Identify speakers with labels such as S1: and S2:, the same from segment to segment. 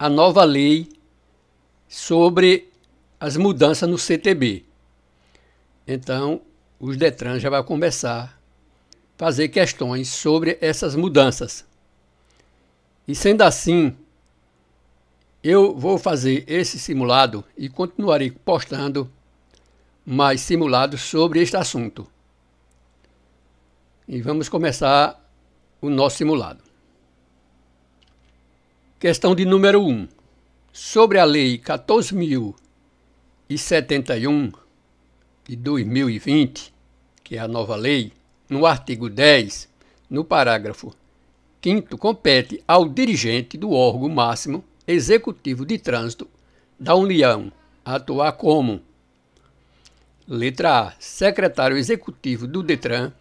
S1: a nova lei sobre as mudanças no CTB. Então, os Detran já vai começar a fazer questões sobre essas mudanças. E sendo assim, eu vou fazer esse simulado e continuarei postando mais simulados sobre este assunto. E vamos começar o nosso simulado. Questão de número 1. Um. Sobre a Lei 14.071 de 2020, que é a nova lei, no artigo 10, no parágrafo 5, compete ao dirigente do órgão máximo executivo de trânsito da União atuar como: letra A, secretário executivo do Detran,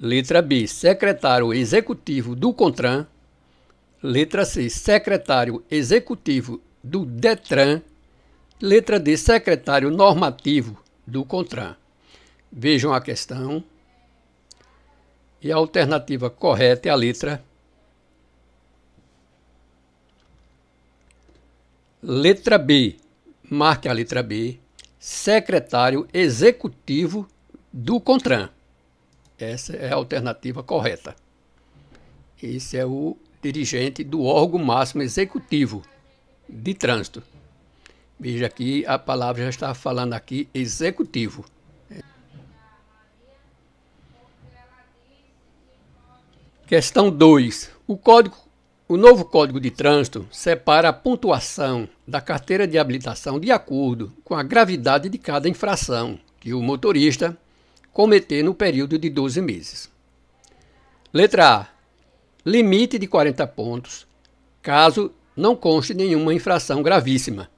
S1: letra B, secretário executivo do Contran Letra C, secretário executivo do DETRAN. Letra D, secretário normativo do CONTRAN. Vejam a questão. E a alternativa correta é a letra Letra B. Marque a letra B. Secretário executivo do CONTRAN. Essa é a alternativa correta. Esse é o dirigente do órgão máximo executivo de trânsito. Veja aqui, a palavra já está falando aqui executivo. Questão 2. O código o novo Código de Trânsito separa a pontuação da carteira de habilitação de acordo com a gravidade de cada infração que o motorista cometer no período de 12 meses. Letra A limite de 40 pontos, caso não conste nenhuma infração gravíssima.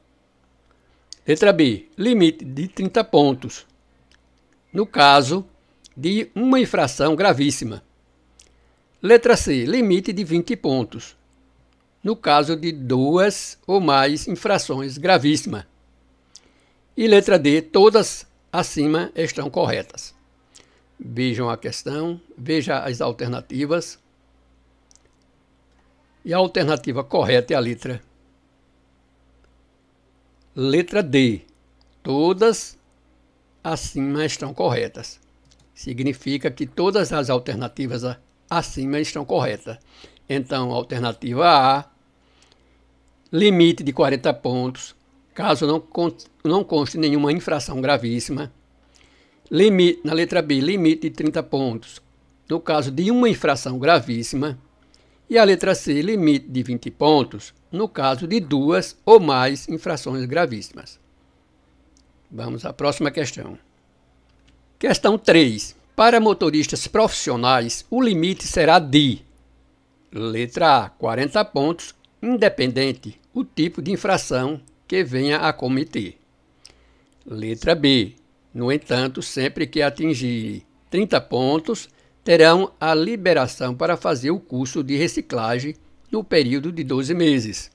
S1: Letra B, limite de 30 pontos, no caso de uma infração gravíssima. Letra C, limite de 20 pontos, no caso de duas ou mais infrações gravíssimas. E letra D, todas acima estão corretas. Vejam a questão, veja as alternativas. E a alternativa correta é a letra. Letra D. Todas acima estão corretas. Significa que todas as alternativas acima assim estão corretas. Então, alternativa A, limite de 40 pontos, caso não, conste, não conste nenhuma infração gravíssima. Limite, na letra B, limite de 30 pontos, no caso de uma infração gravíssima. E a letra C, limite de 20 pontos, no caso de duas ou mais infrações gravíssimas. Vamos à próxima questão. Questão 3. Para motoristas profissionais, o limite será de letra A, 40 pontos, independente o tipo de infração que venha a cometer. Letra B. No entanto, sempre que atingir 30 pontos, terão a liberação para fazer o curso de reciclagem no período de 12 meses.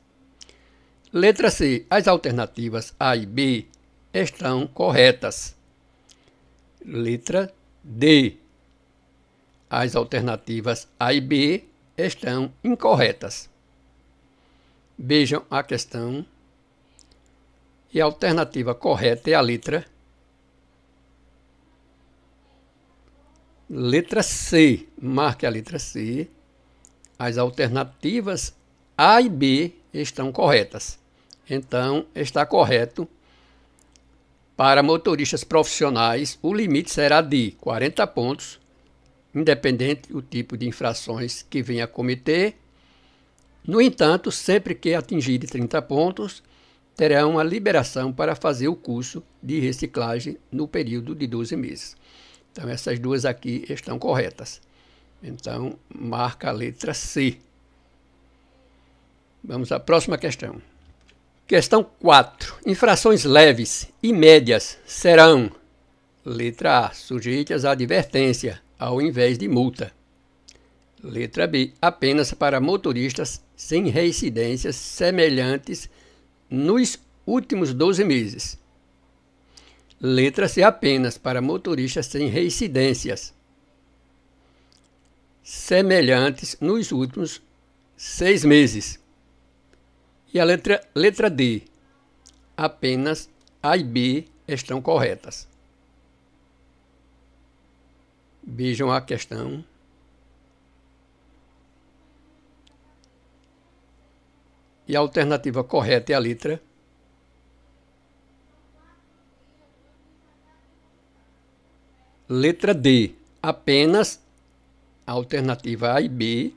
S1: Letra C. As alternativas A e B estão corretas. Letra D. As alternativas A e B estão incorretas. Vejam a questão. E a alternativa correta é a letra Letra C. Marque a letra C. As alternativas A e B estão corretas. Então, está correto. Para motoristas profissionais, o limite será de 40 pontos, independente do tipo de infrações que venha a cometer. No entanto, sempre que atingir 30 pontos, terá uma liberação para fazer o curso de reciclagem no período de 12 meses. Então, essas duas aqui estão corretas. Então, marca a letra C. Vamos à próxima questão. Questão 4. Infrações leves e médias serão, letra A, sujeitas à advertência, ao invés de multa. Letra B, apenas para motoristas sem reincidências semelhantes nos últimos 12 meses letra C apenas para motoristas sem reincidências semelhantes nos últimos seis meses. E a letra, letra D. Apenas A e B estão corretas. Vejam a questão. E a alternativa correta é a letra Letra D. Apenas a alternativa A e B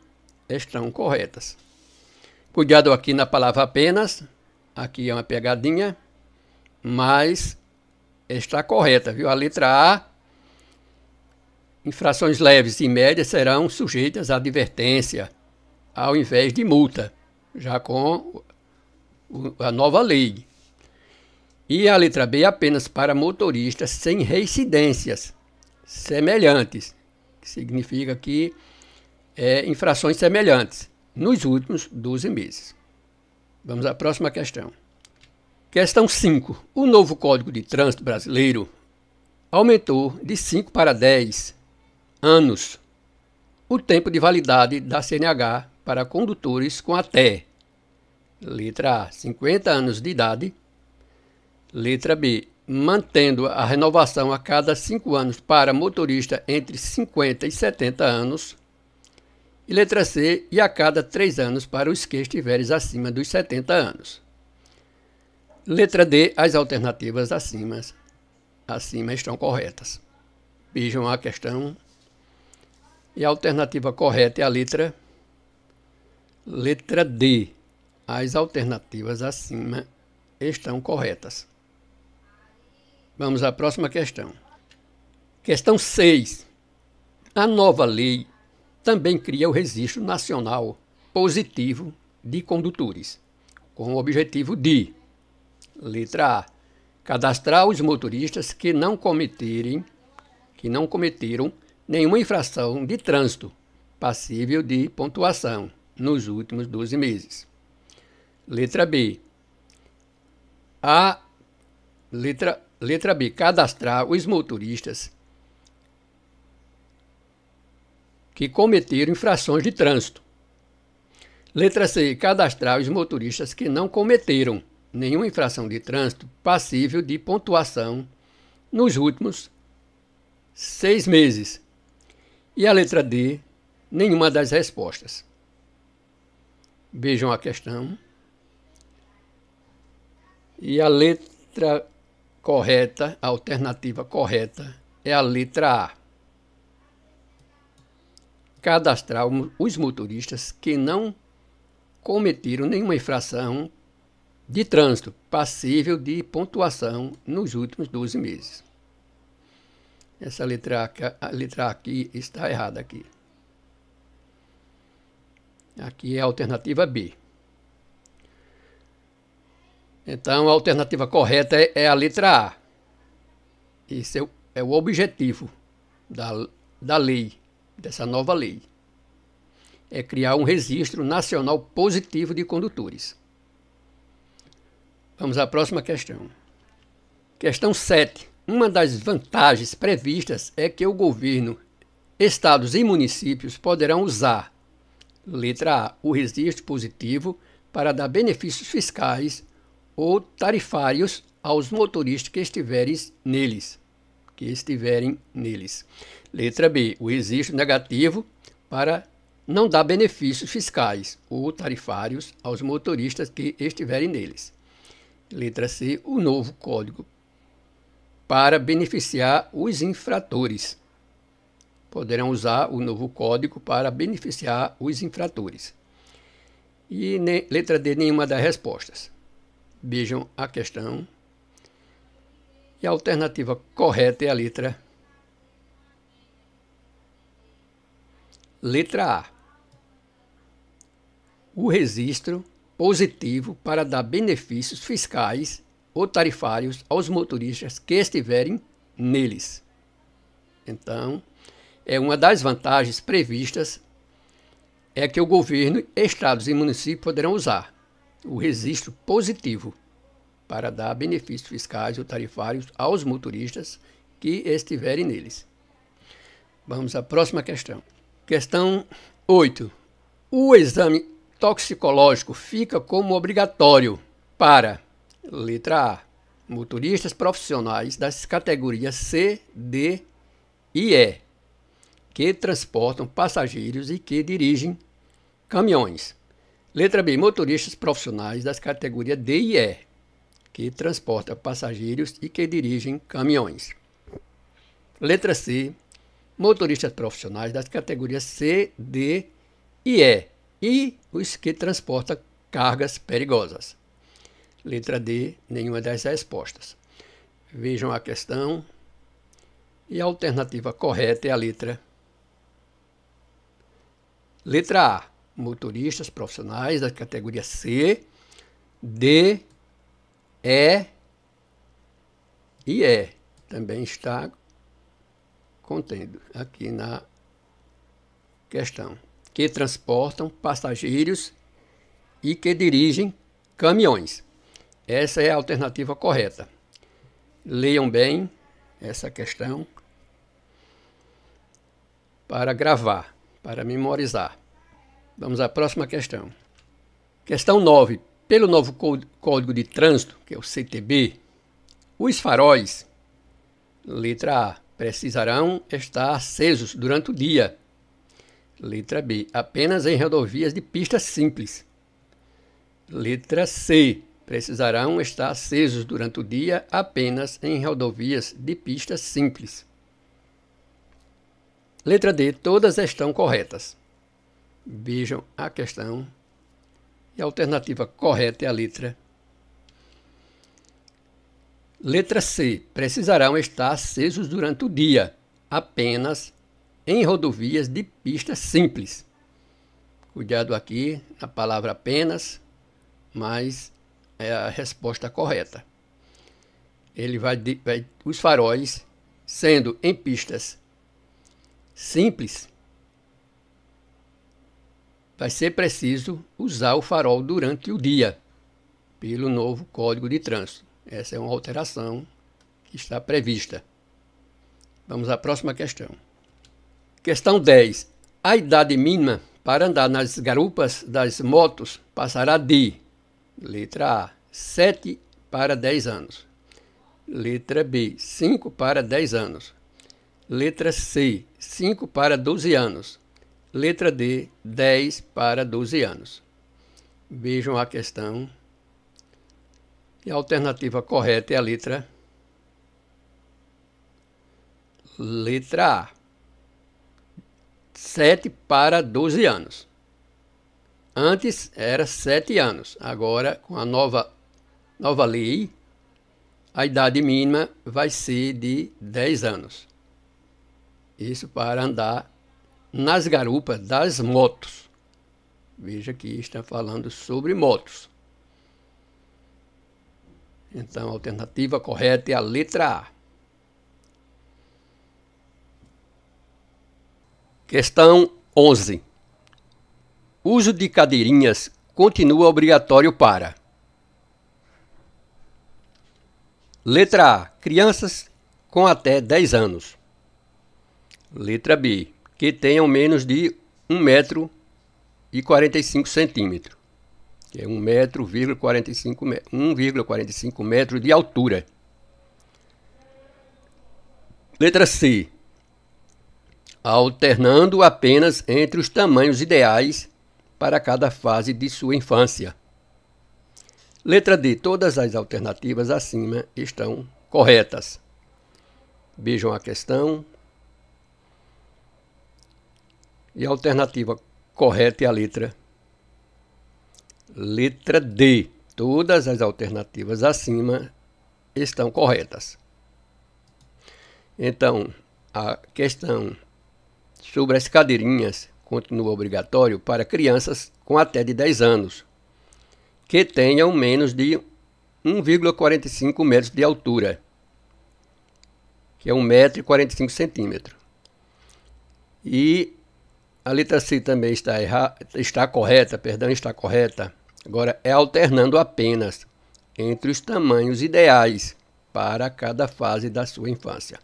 S1: estão corretas. Cuidado aqui na palavra apenas. Aqui é uma pegadinha, mas está correta, viu? A letra A. Infrações leves e médias serão sujeitas à advertência, ao invés de multa, já com a nova lei. E a letra B apenas para motoristas sem reincidências semelhantes, que significa que é, infrações semelhantes nos últimos 12 meses. Vamos à próxima questão. Questão 5. O novo Código de Trânsito Brasileiro aumentou de 5 para 10 anos o tempo de validade da CNH para condutores com até letra A, 50 anos de idade, letra B, mantendo a renovação a cada cinco anos para motorista entre 50 e 70 anos. E letra C, e a cada três anos para os que estiveres acima dos 70 anos. Letra D, as alternativas acima, acima estão corretas. Vejam a questão. E a alternativa correta é a letra letra D. As alternativas acima estão corretas. Vamos à próxima questão. Questão 6. A nova lei também cria o Registro Nacional Positivo de Condutores, com o objetivo de: letra A. Cadastrar os motoristas que não cometerem, que não cometeram nenhuma infração de trânsito passível de pontuação nos últimos 12 meses. Letra B. A letra Letra B. Cadastrar os motoristas que cometeram infrações de trânsito. Letra C. Cadastrar os motoristas que não cometeram nenhuma infração de trânsito passível de pontuação nos últimos seis meses. E a letra D, nenhuma das respostas. Vejam a questão. E a letra correta, a alternativa correta é a letra A. Cadastrar os motoristas que não cometeram nenhuma infração de trânsito passível de pontuação nos últimos 12 meses. Essa letra, a, a letra aqui está errada aqui. Aqui é a alternativa B. Então a alternativa correta é, é a letra A. Esse é o, é o objetivo da, da lei, dessa nova lei. É criar um registro nacional positivo de condutores. Vamos à próxima questão. Questão 7. Uma das vantagens previstas é que o governo, estados e municípios poderão usar, letra A, o registro positivo para dar benefícios fiscais ou tarifários aos motoristas que estiverem neles. Que estiverem neles. Letra B. O registro negativo para não dar benefícios fiscais ou tarifários aos motoristas que estiverem neles. Letra C. O novo código para beneficiar os infratores. Poderão usar o novo código para beneficiar os infratores. E letra D, nenhuma das respostas bijam a questão. E a alternativa correta é a letra Letra A. O registro positivo para dar benefícios fiscais ou tarifários aos motoristas que estiverem neles. Então, é uma das vantagens previstas é que o governo, estados e municípios poderão usar o registro positivo para dar benefícios fiscais ou tarifários aos motoristas que estiverem neles. Vamos à próxima questão. Questão 8. O exame toxicológico fica como obrigatório para, letra A, motoristas profissionais das categorias C, D e E, que transportam passageiros e que dirigem caminhões. Letra B. Motoristas profissionais das categorias D e E, que transportam passageiros e que dirigem caminhões. Letra C. Motoristas profissionais das categorias C, D e E, e os que transportam cargas perigosas. Letra D, nenhuma das respostas. Vejam a questão. E a alternativa correta é a letra. Letra A motoristas profissionais da categoria C, D, E e E. Também está contendo aqui na questão. Que transportam passageiros e que dirigem caminhões. Essa é a alternativa correta. Leiam bem essa questão para gravar, para memorizar. Vamos à próxima questão. Questão 9. Pelo novo Código de Trânsito, que é o CTB, os faróis, letra A, precisarão estar acesos durante o dia. Letra B, apenas em rodovias de pista simples. Letra C, precisarão estar acesos durante o dia apenas em rodovias de pista simples. Letra D, todas estão corretas. Vejam a questão. E a alternativa correta é a letra. Letra C. Precisarão estar acesos durante o dia, apenas em rodovias de pista simples. Cuidado aqui na palavra apenas, mas é a resposta correta. Ele vai, vai os faróis sendo em pistas simples vai ser preciso usar o farol durante o dia, pelo novo Código de Trânsito. Essa é uma alteração que está prevista. Vamos à próxima questão. Questão 10. A idade mínima para andar nas garupas das motos passará de letra A, 7 para 10 anos. Letra B, 5 para 10 anos. Letra C, 5 para 12 anos. Letra D, 10 para 12 anos. Vejam a questão. E a alternativa correta é a letra Letra A. 7 para 12 anos. Antes era 7 anos. Agora, com a nova, nova lei, a idade mínima vai ser de 10 anos. Isso para andar nas garupas das motos. Veja que está falando sobre motos. Então, a alternativa correta é a letra A. Questão 11. Uso de cadeirinhas continua obrigatório para. Letra A. Crianças com até 10 anos. Letra B que tenham menos de 1 metro e 45 centímetros, que é 1 metro, 1,45 metro de altura. Letra C. Alternando apenas entre os tamanhos ideais para cada fase de sua infância. Letra D. Todas as alternativas acima estão corretas. Vejam a questão e a alternativa correta é a letra. Letra D. Todas as alternativas acima estão corretas. Então, a questão sobre as cadeirinhas continua obrigatório para crianças com até de 10 anos, que tenham menos de 1,45 metros de altura, que é 1,45 metro. E a letra C também está, erra, está correta, perdão, está correta. Agora é alternando apenas entre os tamanhos ideais para cada fase da sua infância.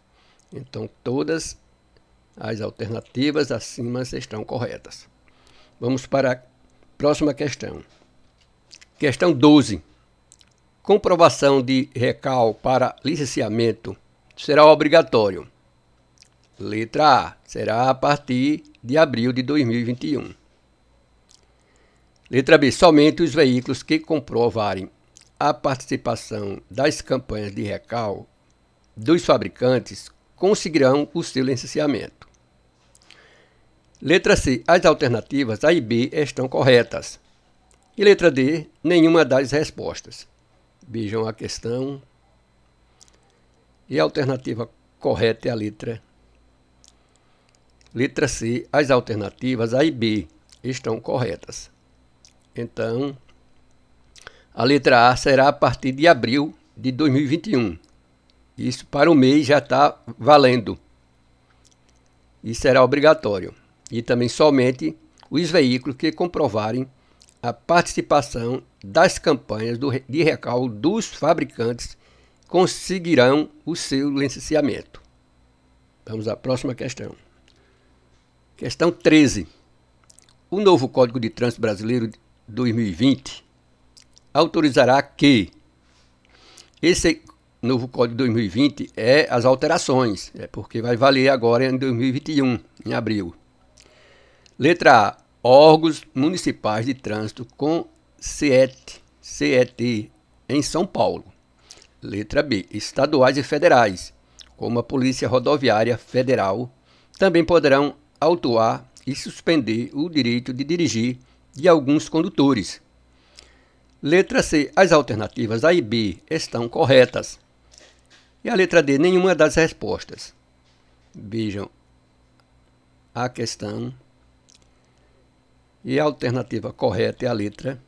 S1: Então todas as alternativas acima estão corretas. Vamos para a próxima questão. Questão 12. Comprovação de recal para licenciamento será obrigatório. Letra A. Será a partir de abril de 2021. Letra B. Somente os veículos que comprovarem a participação das campanhas de recal dos fabricantes conseguirão o seu licenciamento. Letra C. As alternativas A e B estão corretas. E letra D. Nenhuma das respostas. Vejam a questão. E a alternativa correta é a letra D. Letra C, as alternativas A e B estão corretas. Então, a letra A será a partir de abril de 2021. Isso para o mês já está valendo e será obrigatório. E também somente os veículos que comprovarem a participação das campanhas do, de recaldo dos fabricantes conseguirão o seu licenciamento. Vamos à próxima questão. Questão 13. O novo Código de Trânsito Brasileiro 2020 autorizará que esse novo Código 2020 é as alterações, é porque vai valer agora em 2021, em abril. Letra A. Órgãos municipais de trânsito com CET, CET em São Paulo. Letra B. Estaduais e federais, como a Polícia Rodoviária Federal, também poderão autuar e suspender o direito de dirigir de alguns condutores. Letra C. As alternativas A e B estão corretas. E a letra D, nenhuma das respostas. Vejam a questão. E a alternativa correta é a letra.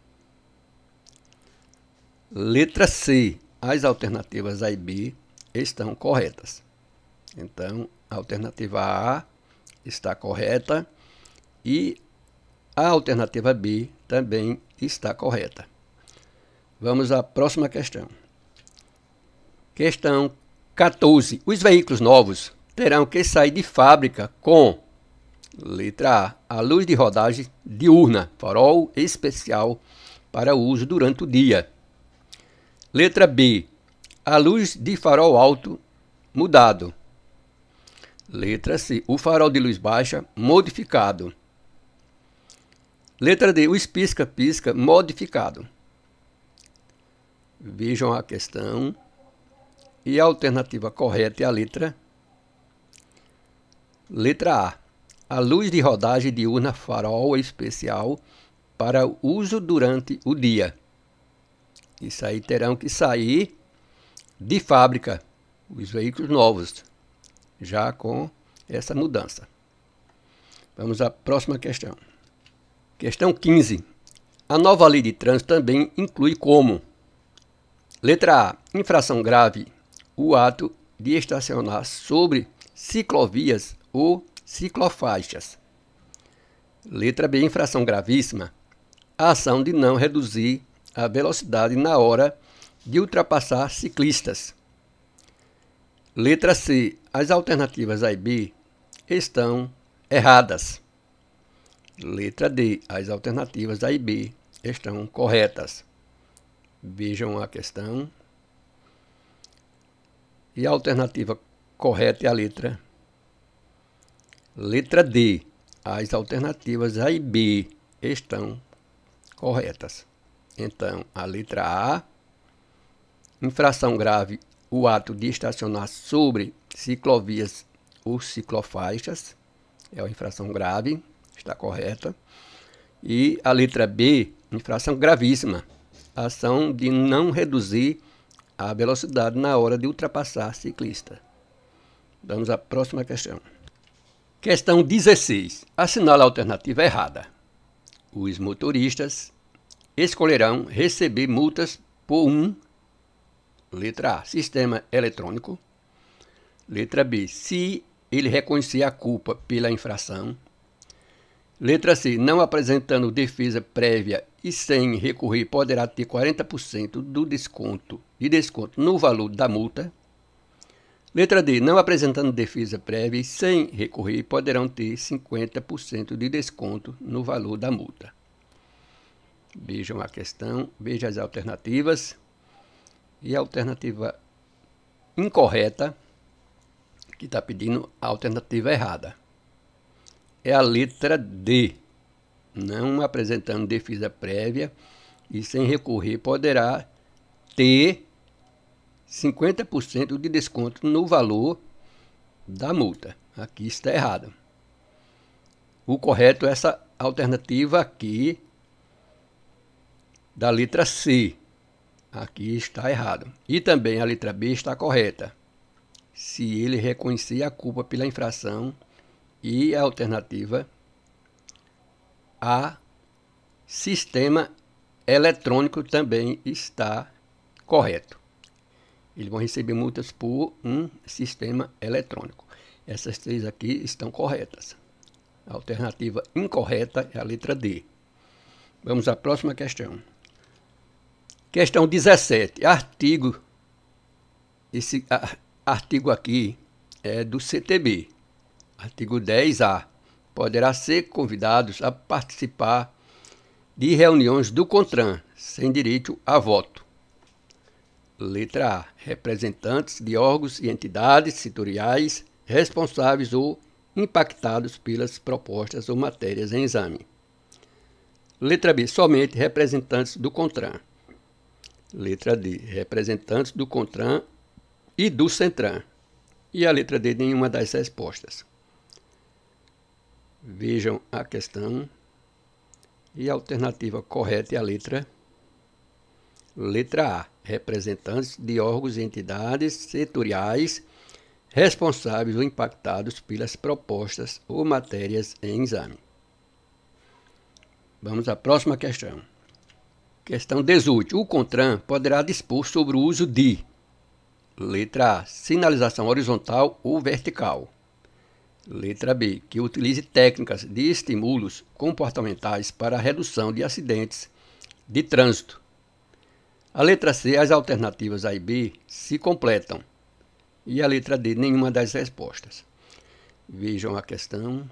S1: Letra C. As alternativas A e B estão corretas. Então, a alternativa A está correta e a alternativa B também está correta. Vamos à próxima questão. Questão 14. Os veículos novos terão que sair de fábrica com letra A, a luz de rodagem diurna, farol especial para uso durante o dia. Letra B, a luz de farol alto mudado. Letra C. O farol de luz baixa modificado. Letra D. o pisca-pisca modificado. Vejam a questão. E a alternativa correta é a letra Letra A. A luz de rodagem diurna farol especial para uso durante o dia. Isso aí terão que sair de fábrica os veículos novos já com essa mudança. Vamos à próxima questão. Questão 15. A nova lei de trânsito também inclui como: letra A, infração grave, o ato de estacionar sobre ciclovias ou ciclofaixas. Letra B, infração gravíssima, a ação de não reduzir a velocidade na hora de ultrapassar ciclistas. Letra C. As alternativas A e B estão erradas. Letra D. As alternativas A e B estão corretas. Vejam a questão. E a alternativa correta é a letra. Letra D. As alternativas A e B estão corretas. Então, a letra A, infração grave o ato de estacionar sobre ciclovias ou ciclofaixas, é uma infração grave, está correta. E a letra B, infração gravíssima, ação de não reduzir a velocidade na hora de ultrapassar ciclista. Vamos à próxima questão. Questão 16. Assinala a alternativa errada. Os motoristas escolherão receber multas por um Letra A, sistema eletrônico. Letra B, se ele reconhecer a culpa pela infração. Letra C, não apresentando defesa prévia e sem recorrer, poderá ter 40% do desconto de desconto no valor da multa. Letra D, não apresentando defesa prévia e sem recorrer, poderão ter 50% de desconto no valor da multa. Vejam a questão, vejam as alternativas e a alternativa incorreta que está pedindo a alternativa errada. É a letra D. Não apresentando defesa prévia e sem recorrer, poderá ter 50% de desconto no valor da multa. Aqui está errado. O correto é essa alternativa aqui da letra C, Aqui está errado. E também a letra B está correta. Se ele reconhecer a culpa pela infração e a alternativa A, sistema eletrônico também está correto. Eles vão receber multas por um sistema eletrônico. Essas três aqui estão corretas. A alternativa incorreta é a letra D. Vamos à próxima questão. Questão 17. Artigo. Esse artigo aqui é do CTB. Artigo 10A. Poderá ser convidados a participar de reuniões do CONTRAN, sem direito a voto. Letra A. Representantes de órgãos e entidades setoriais responsáveis ou impactados pelas propostas ou matérias em exame. Letra B. Somente representantes do CONTRAN. Letra D, representantes do CONTRAN e do CENTRAN. E a letra D, nenhuma das respostas. Vejam a questão. E a alternativa correta é a letra Letra A, representantes de órgãos e entidades setoriais responsáveis ou impactados pelas propostas ou matérias em exame. Vamos à próxima questão. Questão 18. O CONTRAN poderá dispor sobre o uso de Letra A. Sinalização horizontal ou vertical. Letra B. Que utilize técnicas de estímulos comportamentais para a redução de acidentes de trânsito. A letra C, as alternativas A e B se completam. E a letra D, nenhuma das respostas. Vejam a questão.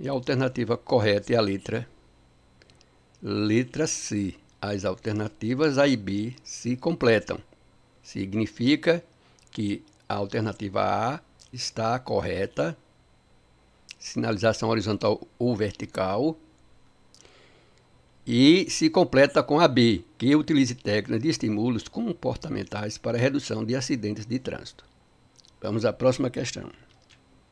S1: E a alternativa correta é a letra Letra C. As alternativas A e B se completam. Significa que a alternativa A está correta, sinalização horizontal ou vertical, e se completa com a B, que utilize técnicas de estímulos comportamentais para redução de acidentes de trânsito. Vamos à próxima questão.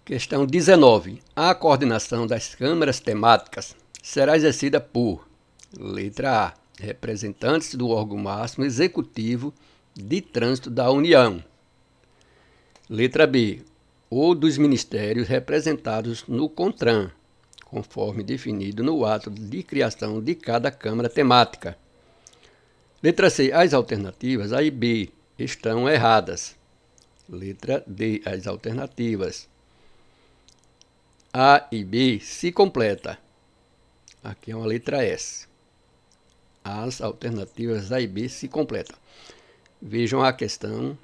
S1: Questão 19. A coordenação das câmeras temáticas será exercida por Letra A. Representantes do órgão máximo executivo de trânsito da União. Letra B. Ou dos ministérios representados no CONTRAN, conforme definido no ato de criação de cada Câmara temática. Letra C. As alternativas A e B estão erradas. Letra D. As alternativas A e B se completa. Aqui é uma letra S as alternativas A e B se completam. Vejam a questão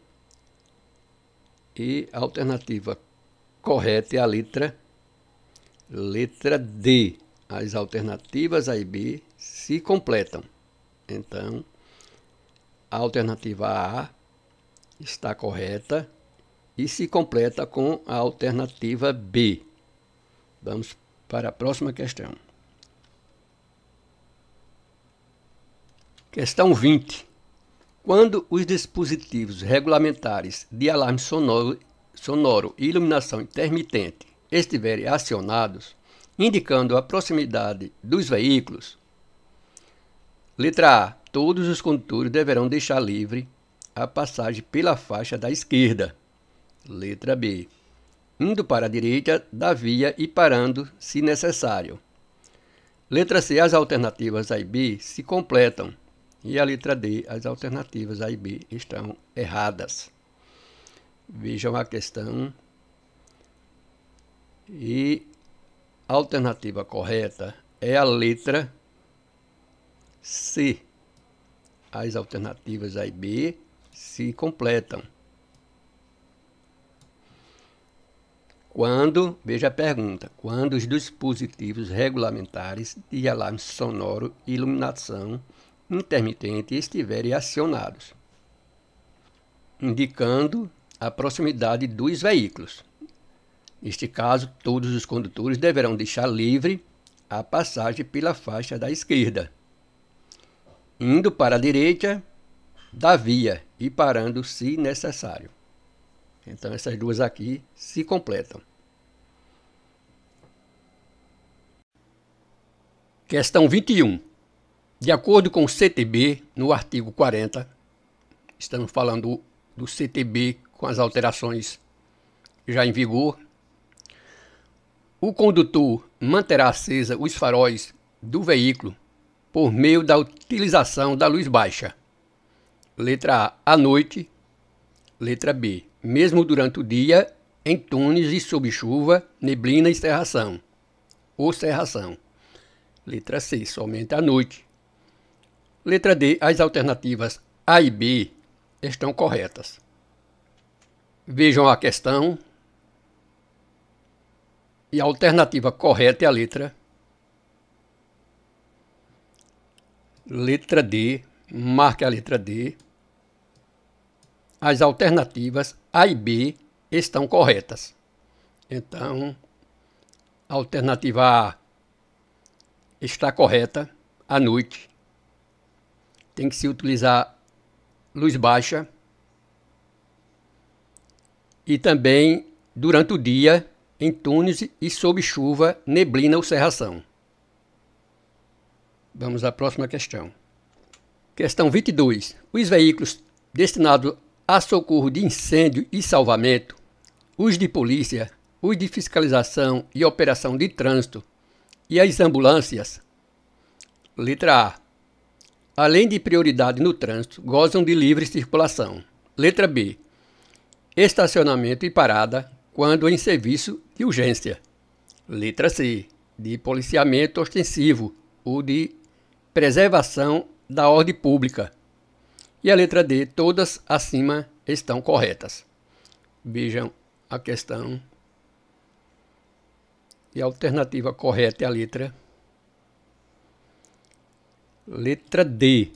S1: e a alternativa correta é a letra letra D. As alternativas A e B se completam. Então, a alternativa A está correta e se completa com a alternativa B. Vamos para a próxima questão. Questão 20. Quando os dispositivos regulamentares de alarme sonoro, sonoro e iluminação intermitente estiverem acionados, indicando a proximidade dos veículos, letra A. Todos os condutores deverão deixar livre a passagem pela faixa da esquerda. Letra B. Indo para a direita da via e parando, se necessário. Letra C. As alternativas A e B se completam e a letra D, as alternativas A e B estão erradas. Vejam a questão. E a alternativa correta é a letra C. As alternativas A e B se completam. Quando, veja a pergunta, quando os dispositivos regulamentares de alarme sonoro, e iluminação, intermitente estiverem acionados, indicando a proximidade dos veículos. Neste caso, todos os condutores deverão deixar livre a passagem pela faixa da esquerda, indo para a direita da via e parando se necessário. Então, essas duas aqui se completam. Questão 21. De acordo com o CTB, no artigo 40, estamos falando do CTB com as alterações já em vigor, o condutor manterá acesa os faróis do veículo por meio da utilização da luz baixa. Letra A, à noite. Letra B, mesmo durante o dia, em túneis e sob chuva, neblina e cerração. Ou cerração. Letra C, somente à noite. Letra D. As alternativas A e B estão corretas. Vejam a questão. E a alternativa correta é a letra letra D, marque a letra D. As alternativas A e B estão corretas. Então, a alternativa A está correta, à noite tem que se utilizar luz baixa e também durante o dia em túneis e sob chuva, neblina ou cerração. Vamos à próxima questão. Questão 22. Os veículos destinados a socorro de incêndio e salvamento, os de polícia, os de fiscalização e operação de trânsito e as ambulâncias. Letra A além de prioridade no trânsito, gozam de livre circulação. Letra B. Estacionamento e parada quando em serviço de urgência. Letra C. De policiamento ostensivo ou de preservação da ordem pública. E a letra D, todas acima estão corretas. Vejam a questão. E a alternativa correta é a letra Letra D.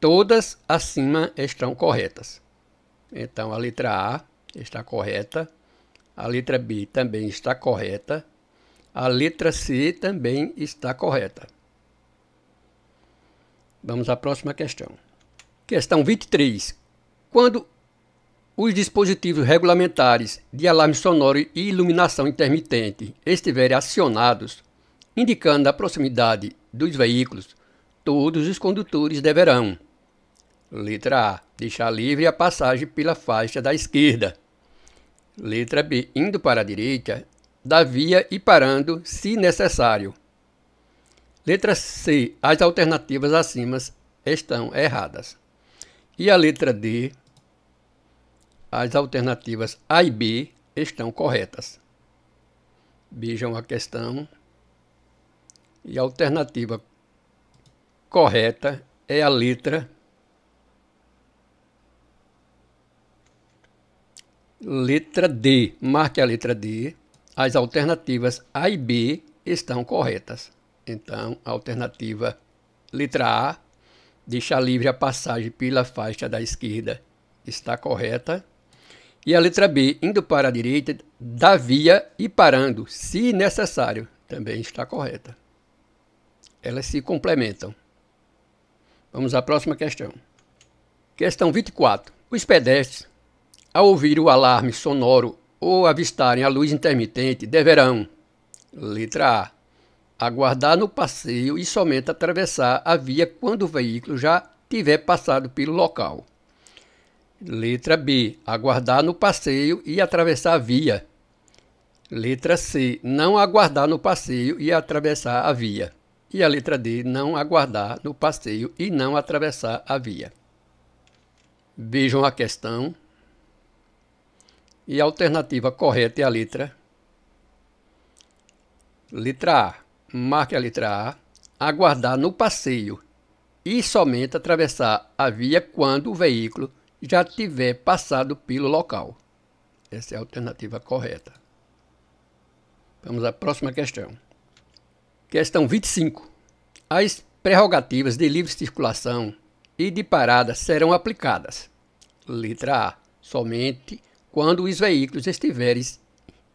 S1: Todas acima estão corretas. Então, a letra A está correta, a letra B também está correta, a letra C também está correta. Vamos à próxima questão. Questão 23. Quando os dispositivos regulamentares de alarme sonoro e iluminação intermitente estiverem acionados, indicando a proximidade dos veículos, todos os condutores deverão: letra A, deixar livre a passagem pela faixa da esquerda. Letra B, indo para a direita da via e parando, se necessário. Letra C, as alternativas acima estão erradas. E a letra D, as alternativas A e B estão corretas. Vejam a questão e a alternativa correta é a letra letra D. Marque a letra D. As alternativas A e B estão corretas. Então, a alternativa letra A deixa livre a passagem pela faixa da esquerda está correta. E a letra B, indo para a direita, da via e parando, se necessário, também está correta. Elas se complementam. Vamos à próxima questão. Questão 24. Os pedestres, ao ouvir o alarme sonoro ou avistarem a luz intermitente, deverão, letra A, aguardar no passeio e somente atravessar a via quando o veículo já tiver passado pelo local. Letra B, aguardar no passeio e atravessar a via. Letra C, não aguardar no passeio e atravessar a via e a letra D, não aguardar no passeio e não atravessar a via. Vejam a questão. E a alternativa correta é a letra letra A. Marque a letra A, aguardar no passeio e somente atravessar a via quando o veículo já tiver passado pelo local. Essa é a alternativa correta. Vamos à próxima questão. Questão 25. As prerrogativas de livre circulação e de parada serão aplicadas. Letra A. Somente quando os veículos estiverem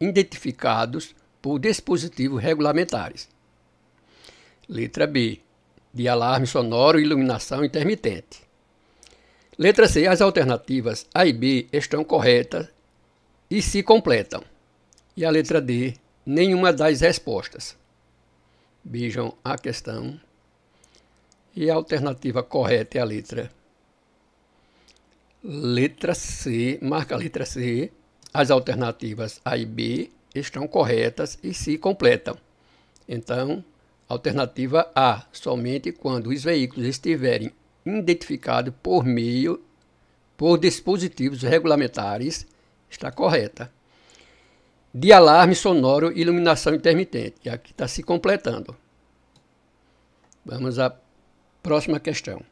S1: identificados por dispositivos regulamentares. Letra B. De alarme sonoro e iluminação intermitente. Letra C. As alternativas A e B estão corretas e se completam. E a letra D. Nenhuma das respostas bijam a questão e a alternativa correta é a letra. Letra C, marca a letra C, as alternativas A e B estão corretas e se completam. Então, alternativa A, somente quando os veículos estiverem identificados por meio por dispositivos regulamentares, está correta de alarme sonoro e iluminação intermitente. E aqui está se completando. Vamos à próxima questão.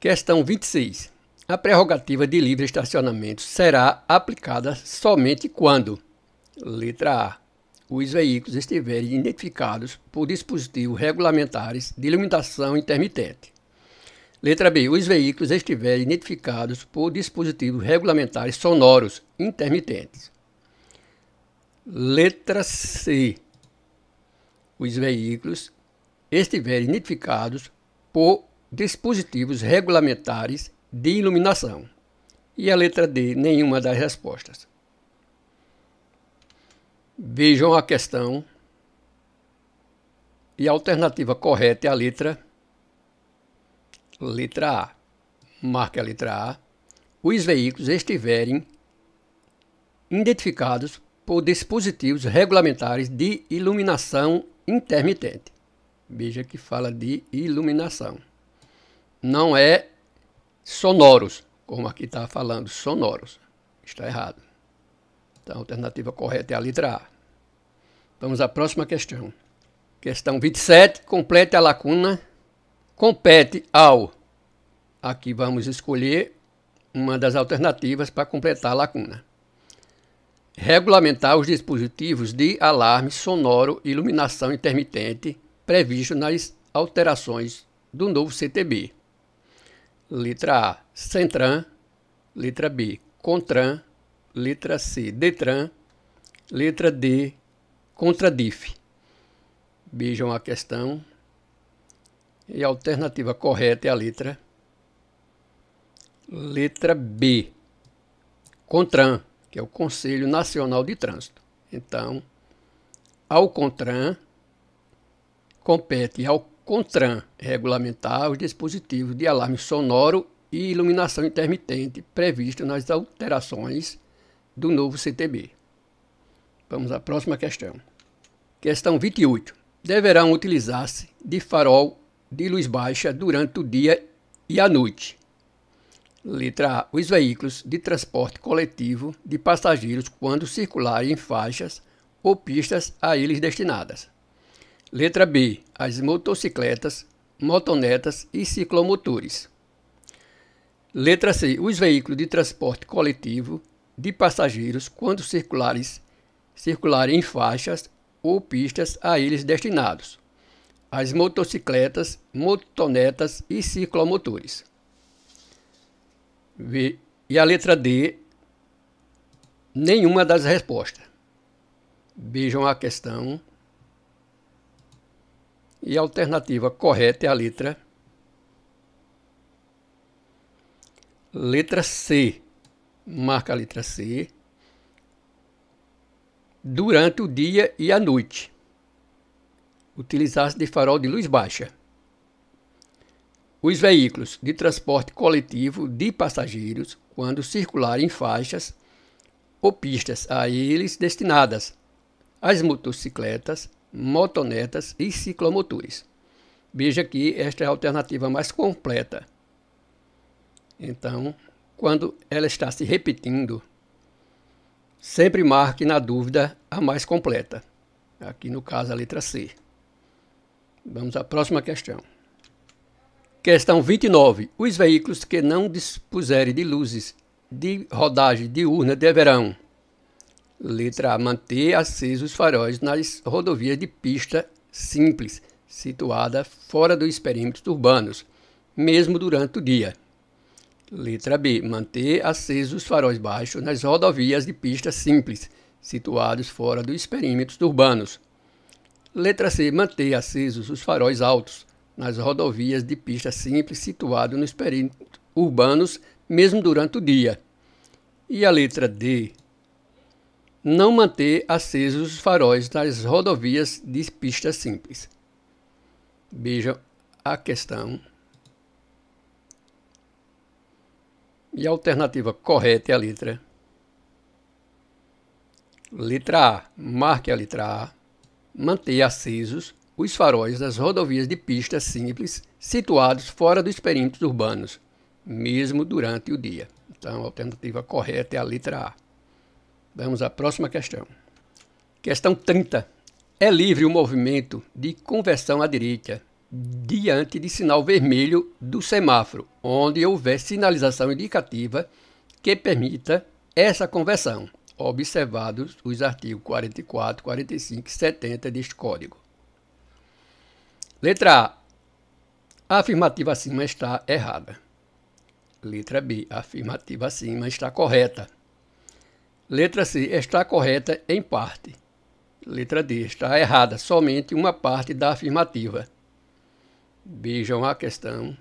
S1: Questão 26. A prerrogativa de livre estacionamento será aplicada somente quando, letra A, os veículos estiverem identificados por dispositivos regulamentares de iluminação intermitente. Letra B. Os veículos estiverem identificados por dispositivos regulamentares sonoros intermitentes. Letra C. Os veículos estiverem identificados por dispositivos regulamentares de iluminação. E a letra D, nenhuma das respostas. Vejam a questão e a alternativa correta é a letra letra A. Marque a letra A. Os veículos estiverem identificados por dispositivos regulamentares de iluminação intermitente. Veja que fala de iluminação. Não é sonoros, como aqui está falando, sonoros. Está errado. Então, a alternativa correta é a letra A. Vamos à próxima questão. Questão 27. Complete a lacuna. Compete ao. Aqui vamos escolher uma das alternativas para completar a lacuna regulamentar os dispositivos de alarme sonoro e iluminação intermitente previstos nas alterações do novo CTB. Letra A, Centran. Letra B, Contran. Letra C, Detran. Letra D, Contradif. Vejam a questão. E a alternativa correta é a letra Letra B. Contran que é o Conselho Nacional de Trânsito. Então, ao CONTRAN, compete ao CONTRAN regulamentar os dispositivos de alarme sonoro e iluminação intermitente previstos nas alterações do novo CTB. Vamos à próxima questão. Questão 28. Deverão utilizar-se de farol de luz baixa durante o dia e a noite, Letra A. Os veículos de transporte coletivo de passageiros quando circularem em faixas ou pistas a eles destinadas. Letra B. As motocicletas, motonetas e ciclomotores. Letra C. Os veículos de transporte coletivo de passageiros quando circularem, circularem em faixas ou pistas a eles destinados. As motocicletas, motonetas e ciclomotores. E a letra D, nenhuma das respostas. Vejam a questão. E a alternativa correta é a letra letra C. Marca a letra C. Durante o dia e a noite. utilizasse de farol de luz baixa os veículos de transporte coletivo de passageiros quando circularem em faixas ou pistas a eles destinadas, as motocicletas, motonetas e ciclomotores. Veja que esta é a alternativa mais completa. Então, quando ela está se repetindo, sempre marque na dúvida a mais completa. Aqui no caso a letra C. Vamos à próxima questão. Questão 29. Os veículos que não dispuserem de luzes de rodagem diurna deverão. Letra A. Manter acesos os faróis nas rodovias de pista simples, situada fora dos perímetros urbanos, mesmo durante o dia. Letra B. Manter acesos os faróis baixos nas rodovias de pista simples, situados fora dos perímetros urbanos. Letra C. Manter acesos os faróis altos nas rodovias de pista simples situado nos perímetros urbanos, mesmo durante o dia. E a letra D. Não manter acesos os faróis nas rodovias de pista simples. Vejam a questão. E a alternativa correta é a letra. Letra A. Marque a letra A. Manter acesos os faróis das rodovias de pista simples situados fora dos perímetros urbanos, mesmo durante o dia. Então, a alternativa correta é a letra A. Vamos à próxima questão. Questão 30. É livre o movimento de conversão à direita diante de sinal vermelho do semáforo, onde houver sinalização indicativa que permita essa conversão, observados os artigos 44, 45 e 70 deste código. Letra A. A afirmativa acima está errada. Letra B. A afirmativa acima está correta. Letra C. Está correta em parte. Letra D. Está errada somente uma parte da afirmativa. Vejam a questão.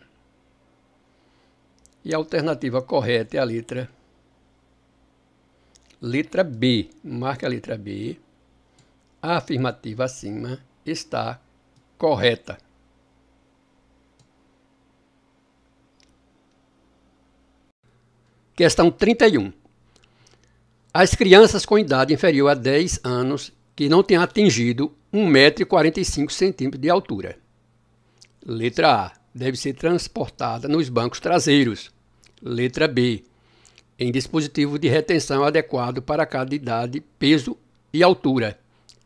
S1: E a alternativa correta é a letra letra B. Marca a letra B. A afirmativa acima está correta correta. Questão 31. As crianças com idade inferior a 10 anos que não tenham atingido 1,45m de altura. Letra A. Deve ser transportada nos bancos traseiros. Letra B. Em dispositivo de retenção adequado para cada idade, peso e altura.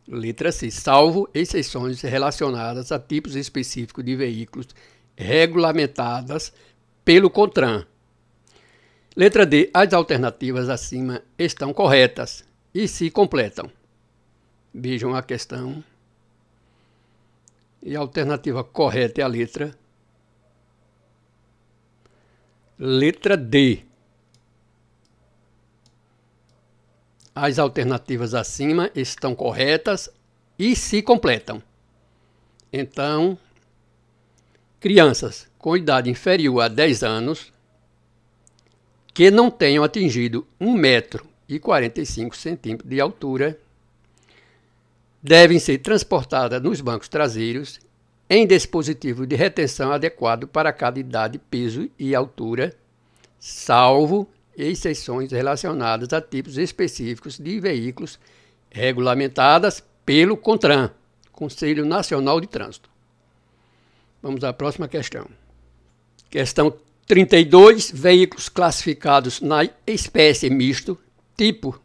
S1: Letra C. Salvo exceções relacionadas a tipos específicos de veículos regulamentadas pelo CONTRAN. Letra D. As alternativas acima estão corretas e se completam. Vejam a questão. E a alternativa correta é a letra. Letra D. As alternativas acima estão corretas e se completam. Então, crianças com idade inferior a 10 anos que não tenham atingido 1 metro e 45 centímetros de altura devem ser transportadas nos bancos traseiros em dispositivo de retenção adequado para cada idade, peso e altura, salvo exceções relacionadas a tipos específicos de veículos regulamentadas pelo CONTRAN, Conselho Nacional de Trânsito. Vamos à próxima questão. Questão 32. Veículos classificados na espécie misto, tipo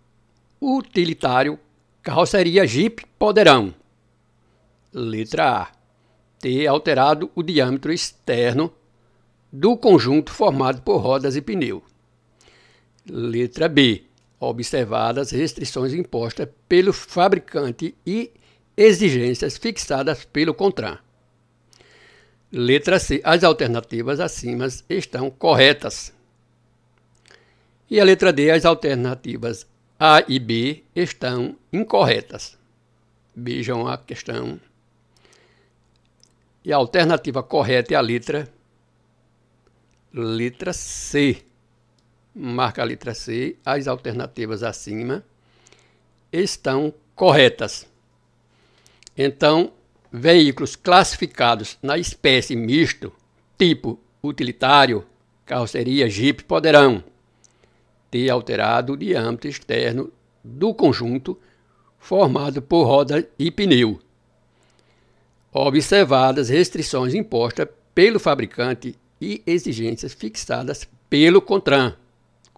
S1: utilitário, carroceria Jeep poderão. Letra A. Ter alterado o diâmetro externo do conjunto formado por rodas e pneu. Letra B. Observadas restrições impostas pelo fabricante e exigências fixadas pelo CONTRAN. Letra C. As alternativas acima estão corretas. E a letra D. As alternativas A e B estão incorretas. Vejam a questão. E a alternativa correta é a letra letra C marca a letra C, as alternativas acima estão corretas. Então, veículos classificados na espécie misto, tipo utilitário, carroceria, Jeep poderão ter alterado o diâmetro externo do conjunto formado por roda e pneu, observadas restrições impostas pelo fabricante e exigências fixadas pelo CONTRAN.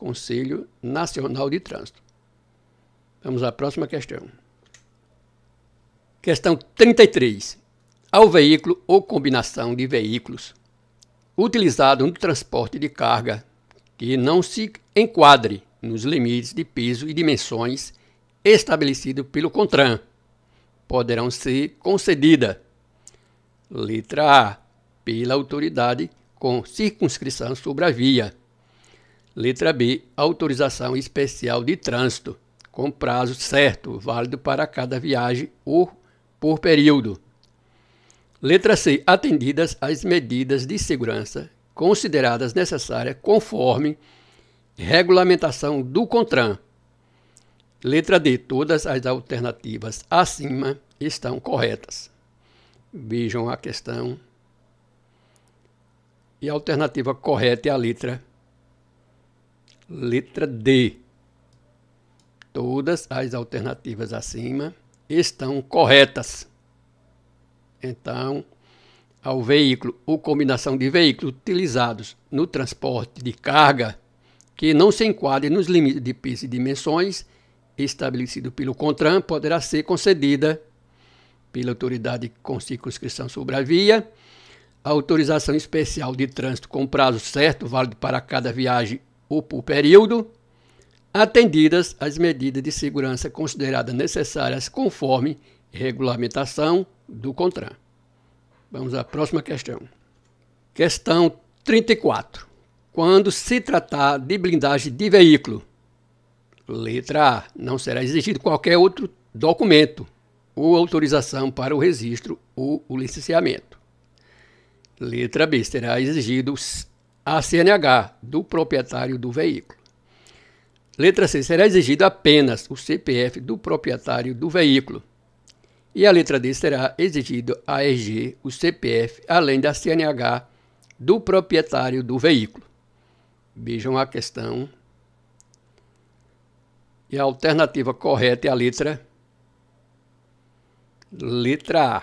S1: Conselho Nacional de Trânsito. Vamos à próxima questão. Questão 33. Ao veículo ou combinação de veículos utilizado no transporte de carga que não se enquadre nos limites de peso e dimensões estabelecidos pelo CONTRAN poderão ser concedida. Letra A. Pela autoridade com circunscrição sobre a via. Letra B, autorização especial de trânsito, com prazo certo, válido para cada viagem ou por período. Letra C, atendidas as medidas de segurança consideradas necessárias conforme regulamentação do CONTRAN. Letra D, todas as alternativas acima estão corretas. Vejam a questão. E a alternativa correta é a letra Letra D. Todas as alternativas acima estão corretas. Então, ao veículo ou combinação de veículos utilizados no transporte de carga que não se enquadre nos limites de peso e dimensões estabelecido pelo CONTRAN poderá ser concedida pela autoridade com circunscrição sobre a via, autorização especial de trânsito com prazo certo, válido para cada viagem ou por período, atendidas as medidas de segurança consideradas necessárias conforme regulamentação do CONTRAN. Vamos à próxima questão. Questão 34. Quando se tratar de blindagem de veículo, letra A, não será exigido qualquer outro documento ou autorização para o registro ou o licenciamento. Letra B, será exigido a CNH do proprietário do veículo. Letra C. Será exigido apenas o CPF do proprietário do veículo. E a letra D será exigido a EG, o CPF, além da CNH do proprietário do veículo. Vejam a questão. E a alternativa correta é a letra letra A.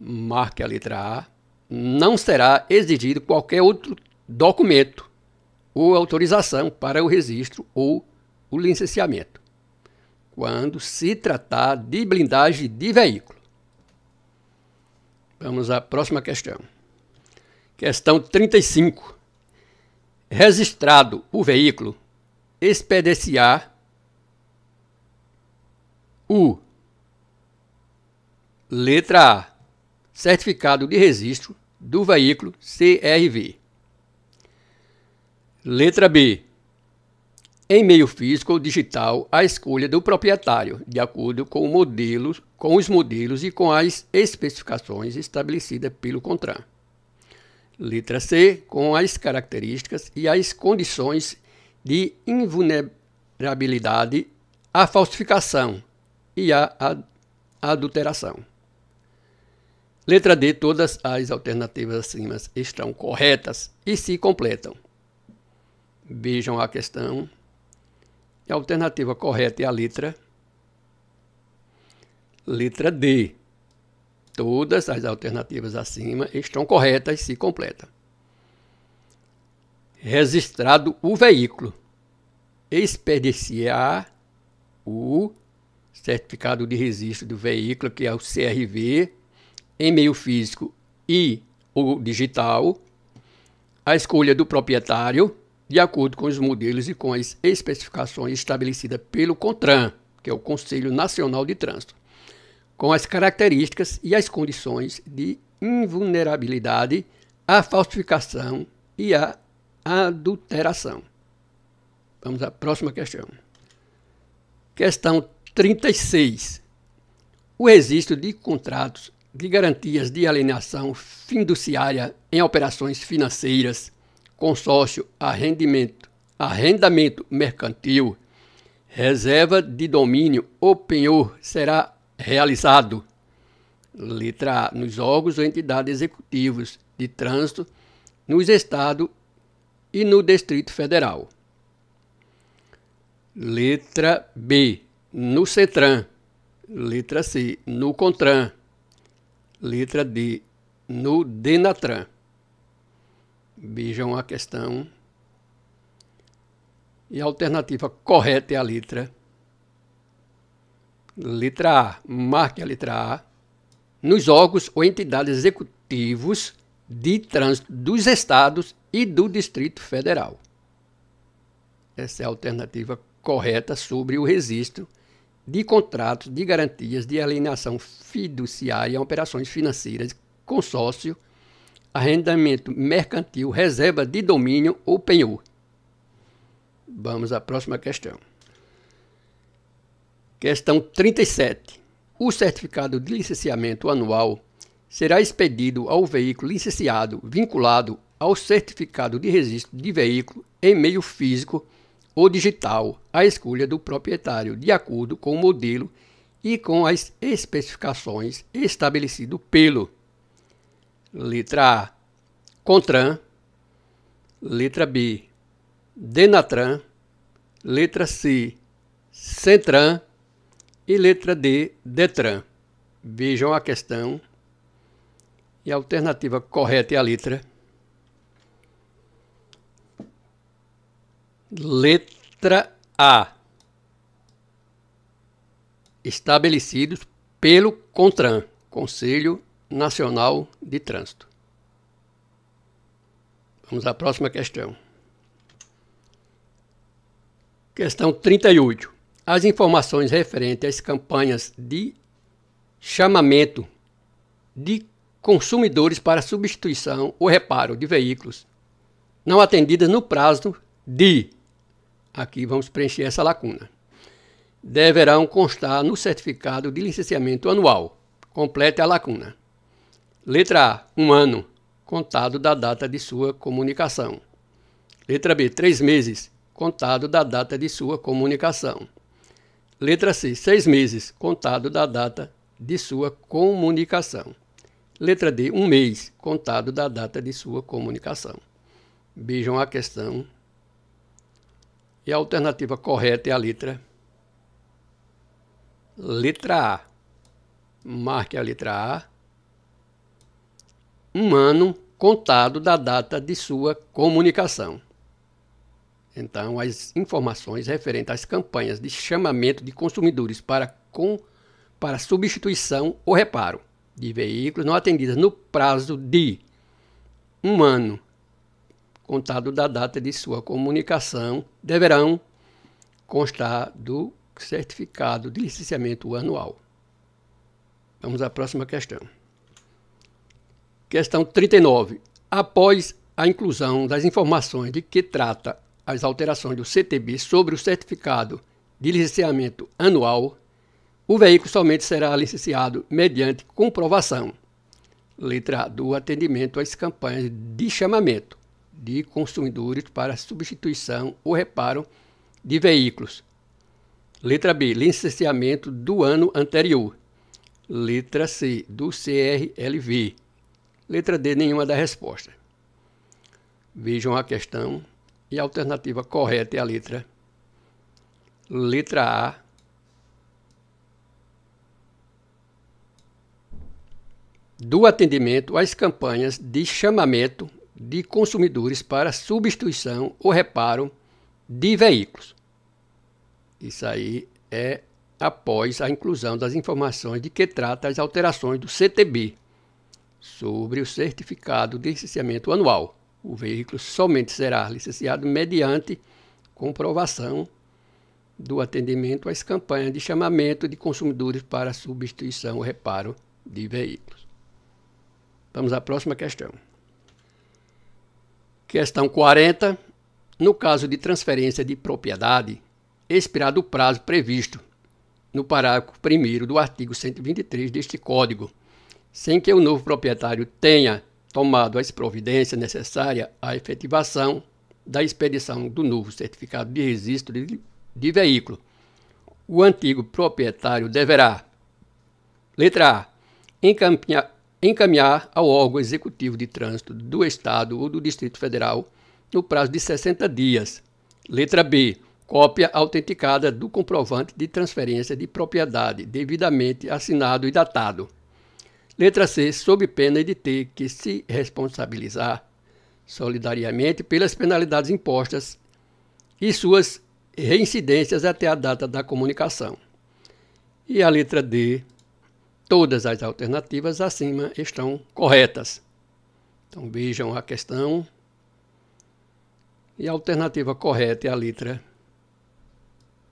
S1: Marque a letra A. Não será exigido qualquer outro documento ou autorização para o registro ou o licenciamento, quando se tratar de blindagem de veículo. Vamos à próxima questão. Questão 35. Registrado o veículo, expediciar o letra A, certificado de registro do veículo CRV. Letra B. Em meio físico ou digital, a escolha do proprietário, de acordo com, modelo, com os modelos e com as especificações estabelecidas pelo CONTRAN. Letra C, com as características e as condições de invulnerabilidade à falsificação e à adulteração. Letra D, todas as alternativas acima estão corretas e se completam. Vejam a questão. A alternativa correta é a letra. Letra D. Todas as alternativas acima estão corretas se completa. Registrado o veículo. Expediciar o certificado de registro do veículo, que é o CRV, em meio físico e o digital. A escolha do proprietário de acordo com os modelos e com as especificações estabelecidas pelo CONTRAN, que é o Conselho Nacional de Trânsito, com as características e as condições de invulnerabilidade à falsificação e à adulteração. Vamos à próxima questão. Questão 36. O registro de contratos de garantias de alienação fiduciária em operações financeiras consórcio, arrendamento, arrendamento mercantil, reserva de domínio ou penhor será realizado. Letra A. Nos órgãos ou entidades executivos de trânsito, nos estados e no Distrito Federal. Letra B. No CETRAN. Letra C. No CONTRAN. Letra D. No DENATRAN vejam é a questão. E a alternativa correta é a letra. Letra A. Marque a letra A nos órgãos ou entidades executivos de trânsito dos estados e do Distrito Federal. Essa é a alternativa correta sobre o registro de contratos de garantias de alienação fiduciária a operações financeiras, consórcio arrendamento mercantil, reserva de domínio ou penhor. Vamos à próxima questão. Questão 37. O certificado de licenciamento anual será expedido ao veículo licenciado vinculado ao certificado de registro de veículo em meio físico ou digital, à escolha do proprietário, de acordo com o modelo e com as especificações estabelecido pelo Letra A. CONTRAN. Letra B. DENATRAN. Letra C. CENTRAN. E letra D. DETRAN. Vejam a questão. E a alternativa correta é a letra. Letra A. Estabelecidos pelo CONTRAN, Conselho Nacional de Trânsito. Vamos à próxima questão. Questão 38. As informações referentes às campanhas de chamamento de consumidores para substituição ou reparo de veículos não atendidas no prazo de. Aqui vamos preencher essa lacuna. Deverão constar no certificado de licenciamento anual. Complete a lacuna. Letra A, um ano, contado da data de sua comunicação. Letra B, três meses, contado da data de sua comunicação. Letra C, seis meses, contado da data de sua comunicação. Letra D, um mês, contado da data de sua comunicação. Vejam a questão. E a alternativa correta é a letra. Letra A. Marque a letra A um ano contado da data de sua comunicação. Então, as informações referentes às campanhas de chamamento de consumidores para, com, para substituição ou reparo de veículos não atendidas no prazo de um ano contado da data de sua comunicação deverão constar do certificado de licenciamento anual. Vamos à próxima questão. Questão 39. Após a inclusão das informações de que trata as alterações do CTB sobre o certificado de licenciamento anual, o veículo somente será licenciado mediante comprovação. Letra A, do atendimento às campanhas de chamamento de consumidores para substituição ou reparo de veículos. Letra B, licenciamento do ano anterior. Letra C, do CRLV. Letra D, nenhuma da resposta. Vejam a questão e a alternativa correta é a letra letra A. Do atendimento às campanhas de chamamento de consumidores para substituição ou reparo de veículos. Isso aí é após a inclusão das informações de que trata as alterações do CTB, sobre o certificado de licenciamento anual. O veículo somente será licenciado mediante comprovação do atendimento às campanhas de chamamento de consumidores para substituição ou reparo de veículos. Vamos à próxima questão. Questão 40. No caso de transferência de propriedade, expirado o prazo previsto no parágrafo 1 do artigo 123 deste Código, sem que o novo proprietário tenha tomado as providências necessárias à efetivação da expedição do novo certificado de registro de, de veículo. O antigo proprietário deverá, letra A, encaminhar, encaminhar ao órgão executivo de trânsito do Estado ou do Distrito Federal no prazo de 60 dias. Letra B. Cópia autenticada do comprovante de transferência de propriedade devidamente assinado e datado. Letra C, sob pena de ter que se responsabilizar solidariamente pelas penalidades impostas e suas reincidências até a data da comunicação. E a letra D, todas as alternativas acima estão corretas. Então vejam a questão. E a alternativa correta é a letra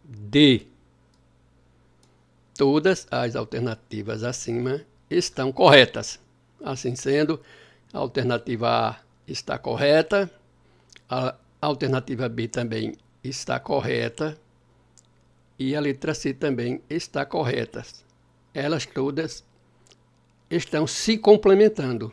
S1: D. Todas as alternativas acima estão corretas. Assim sendo, a alternativa A está correta, a alternativa B também está correta e a letra C também está correta. Elas todas estão se complementando.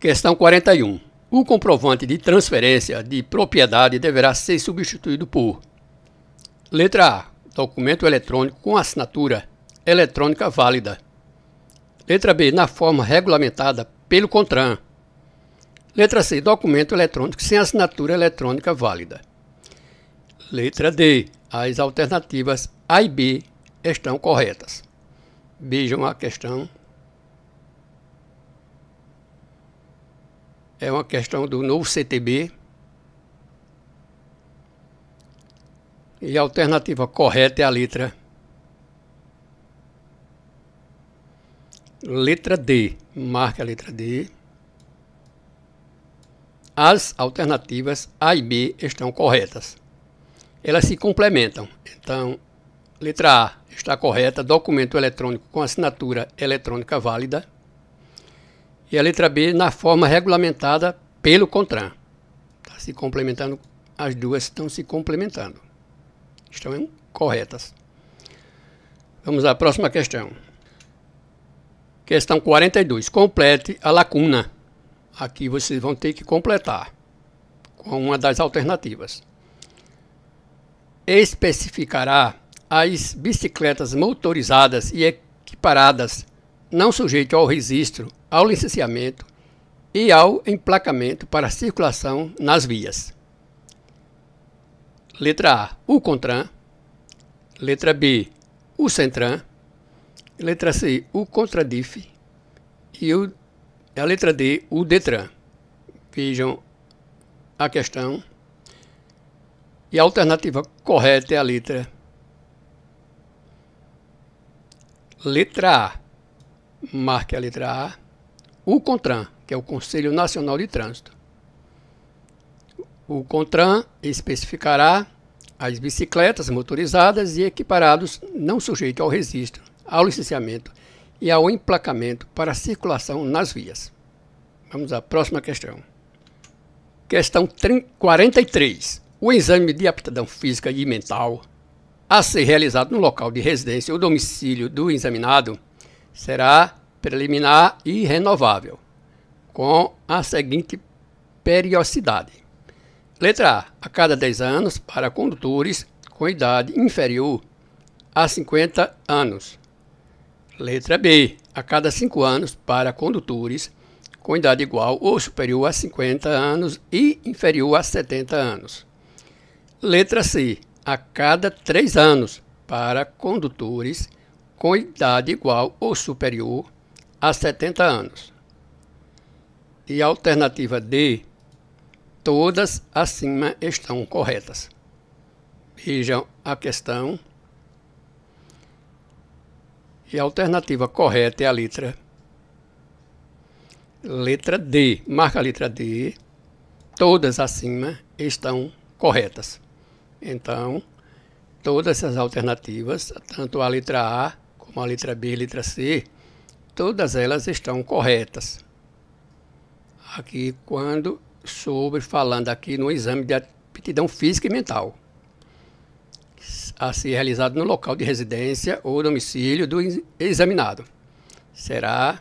S1: Questão 41. O comprovante de transferência de propriedade deverá ser substituído por Letra A. Documento eletrônico com assinatura eletrônica válida. Letra B. Na forma regulamentada pelo CONTRAN. Letra C. Documento eletrônico sem assinatura eletrônica válida. Letra D. As alternativas A e B estão corretas. Vejam a questão. É uma questão do novo CTB E a alternativa correta é a letra. Letra D. Marca a letra D. As alternativas A e B estão corretas. Elas se complementam. Então, letra A está correta, documento eletrônico com assinatura eletrônica válida. E a letra B na forma regulamentada pelo CONTRAN. Está se complementando, as duas estão se complementando estão é corretas. Vamos à próxima questão. Questão 42. Complete a lacuna. Aqui vocês vão ter que completar com uma das alternativas. Especificará as bicicletas motorizadas e equiparadas não sujeitas ao registro, ao licenciamento e ao emplacamento para circulação nas vias. Letra A, o CONTRAN. Letra B, o CENTRAN. Letra C, o CONTRADIF. E o, a letra D, o DETRAN. Vejam a questão. E a alternativa correta é a letra Letra A. Marque a letra A. O CONTRAN, que é o Conselho Nacional de Trânsito. O CONTRAN especificará as bicicletas motorizadas e equiparados não sujeitos ao registro, ao licenciamento e ao emplacamento para circulação nas vias. Vamos à próxima questão. Questão 43. O exame de aptidão física e mental a ser realizado no local de residência ou domicílio do examinado será preliminar e renovável, com a seguinte periodicidade: Letra A. A cada 10 anos para condutores com idade inferior a 50 anos. Letra B. A cada 5 anos para condutores com idade igual ou superior a 50 anos e inferior a 70 anos. Letra C. A cada 3 anos para condutores com idade igual ou superior a 70 anos. E a alternativa D Todas acima estão corretas. Vejam a questão. E a alternativa correta é a letra letra D. Marca a letra D. Todas acima estão corretas. Então, todas as alternativas, tanto a letra A como a letra B e a letra C, todas elas estão corretas. Aqui, quando sobre falando aqui no exame de aptidão física e mental a ser realizado no local de residência ou domicílio do examinado. Será